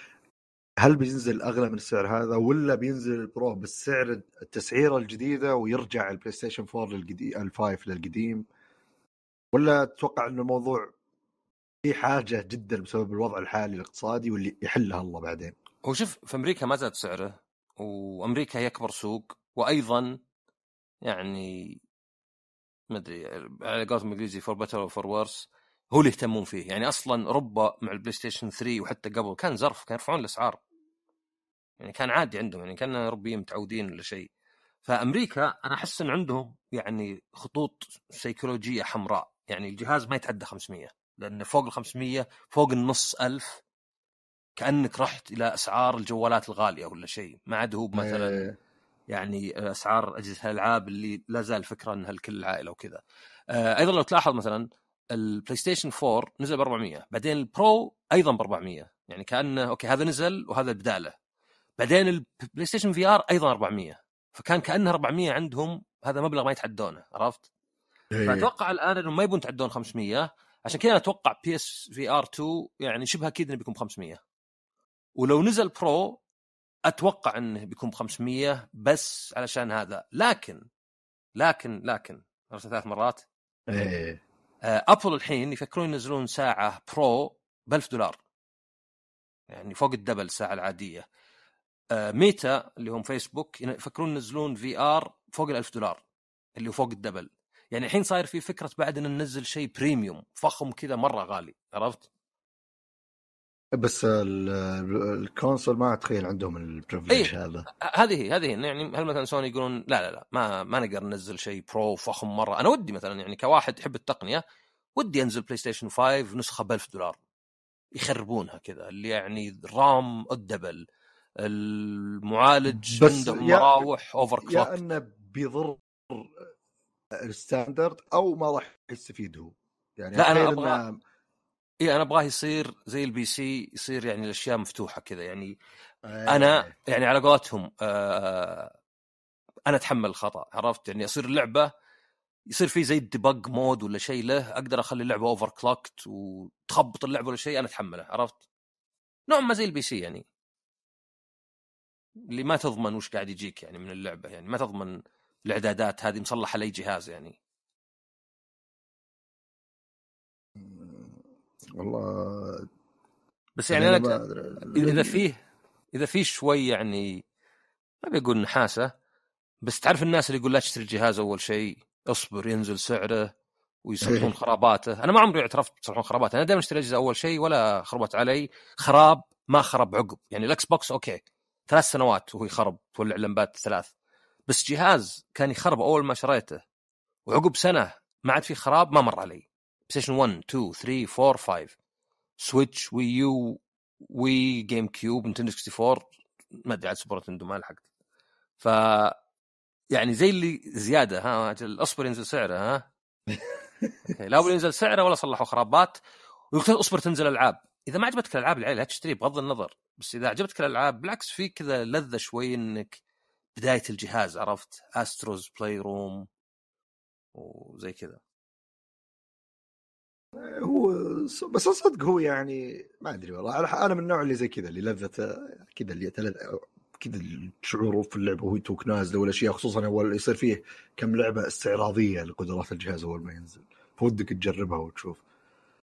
هل بينزل اغلى من السعر هذا ولا بينزل البرو بالسعر التسعيره الجديده ويرجع البلاي ستيشن 4 للقديم الفايف للقديم ولا تتوقع انه الموضوع في حاجه جدا بسبب الوضع الحالي الاقتصادي واللي يحلها الله بعدين هو شوف في امريكا ما زاد سعره وامريكا هي اكبر سوق وايضا يعني ما ادري على قولتهم الانجليزي فور بيتر اور فور ورس هو اللي يهتمون فيه يعني اصلا ربا مع البلاي ستيشن 3 وحتى قبل كان زرف كان يرفعون الاسعار يعني كان عادي عندهم يعني كان ربيين متعودين ولا شيء فامريكا انا احس ان عندهم يعني خطوط سيكولوجيه حمراء يعني الجهاز ما يتعدى 500 لان فوق ال 500 فوق النص ألف كانك رحت الى اسعار الجوالات الغاليه ولا شيء ما عاد هو مثلا إيه. يعني آه، اسعار اجهزه الالعاب اللي لا زال فكره انها لكل العائله وكذا آه، ايضا لو تلاحظ مثلا البلاي ستيشن 4 نزل ب 400 بعدين البرو ايضا ب 400 يعني كانه اوكي هذا نزل وهذا بداله بعدين البلاي ستيشن في ار ايضا 400 فكان كانها 400 عندهم هذا مبلغ ما يتعدونه عرفت؟ إيه، إيه. فاتوقع الان انهم ما يبون يتعدون 500 عشان كذا اتوقع بي اس في ار 2 يعني شبه اكيد انه بيكون ب 500 ولو نزل برو اتوقع انه بيكون ب 500 بس علشان هذا لكن لكن لكن عرفت ثلاث مرات ايه آه، ابل الحين يفكرون ينزلون ساعه برو ب 1000 دولار يعني فوق الدبل الساعه العاديه آه، ميتا اللي هم فيسبوك يفكرون ينزلون في ار فوق ال 1000 دولار اللي فوق الدبل يعني الحين صاير في فكره بعد ان ننزل شيء بريميوم فخم كذا مره غالي عرفت؟ بس الكونسول ما اتخيل عندهم البريفليج إيه. هذا هذه هي هذه يعني هل مثلا سوني يقولون لا لا لا ما ما نقدر ننزل شيء برو فخم مره انا ودي مثلا يعني كواحد يحب التقنيه ودي انزل بلاي ستيشن 5 نسخه ب 1000 دولار يخربونها كذا اللي يعني رام الدبل المعالج عندهم مراوح اوفر يا انه بيضر الستاندرد او ما راح يستفيد هو يعني لا انا ابغى اي انا ابغاه يصير زي البي سي يصير يعني الاشياء مفتوحه كذا يعني إيه. انا يعني على قولتهم آه، آه، انا اتحمل الخطا عرفت يعني اصير اللعبه يصير في زي الديبج مود ولا شيء له اقدر اخلي اللعبه اوفر كلوكت وتخبط اللعبه ولا شيء انا اتحمله عرفت نوع ما زي البي سي يعني اللي ما تضمن وش قاعد يجيك يعني من اللعبه يعني ما تضمن الاعدادات هذه مصلحه لاي جهاز يعني والله بس يعني, يعني انا, اذا فيه اذا فيه شوي يعني ما بيقول نحاسه بس تعرف الناس اللي يقول لا تشتري الجهاز اول شيء اصبر ينزل سعره ويصلحون إيه. خراباته انا ما عمري اعترفت بتصلحون خراباته انا دائما اشتري اجهزه اول شيء ولا خربت علي خراب ما خرب عقب يعني الاكس بوكس اوكي ثلاث سنوات وهو يخرب تولع لمبات ثلاث بس جهاز كان يخرب اول ما شريته وعقب سنه ما عاد في خراب ما مر علي ستيشن 1 2 3 4 5 سويتش وي يو وي جيم كيوب نتندو 64 ما ادري عاد سوبر نتندو ما لحقت ف يعني زي اللي زياده ها اجل اصبر ينزل سعره ها لا ينزل سعره ولا صلحوا خرابات ويقول اصبر تنزل العاب اذا ما عجبتك الالعاب العيله لا تشتري بغض النظر بس اذا عجبتك الالعاب بالعكس في كذا لذه شوي انك بدايه الجهاز عرفت استروز بلاي روم وزي كذا هو بس صدق هو يعني ما ادري والله انا من النوع اللي زي كذا اللي لذته كذا اللي كذا شعوره في اللعبه وهو توك نازله ولا شيء خصوصا اول يصير فيه كم لعبه استعراضيه لقدرات الجهاز اول ما ينزل فودك تجربها وتشوف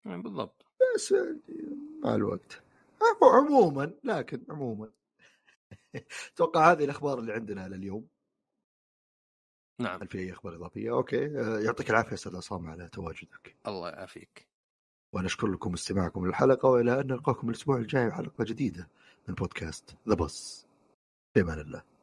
يعني بالضبط بس مع الوقت عموما لكن عموما اتوقع هذه الاخبار اللي عندنا لليوم نعم هل في اي اخبار اضافيه؟ اوكي آه، يعطيك العافيه استاذ عصام على تواجدك الله يعافيك ونشكر لكم استماعكم للحلقه والى ان نلقاكم الاسبوع الجاي بحلقه جديده من بودكاست ذا بص في امان الله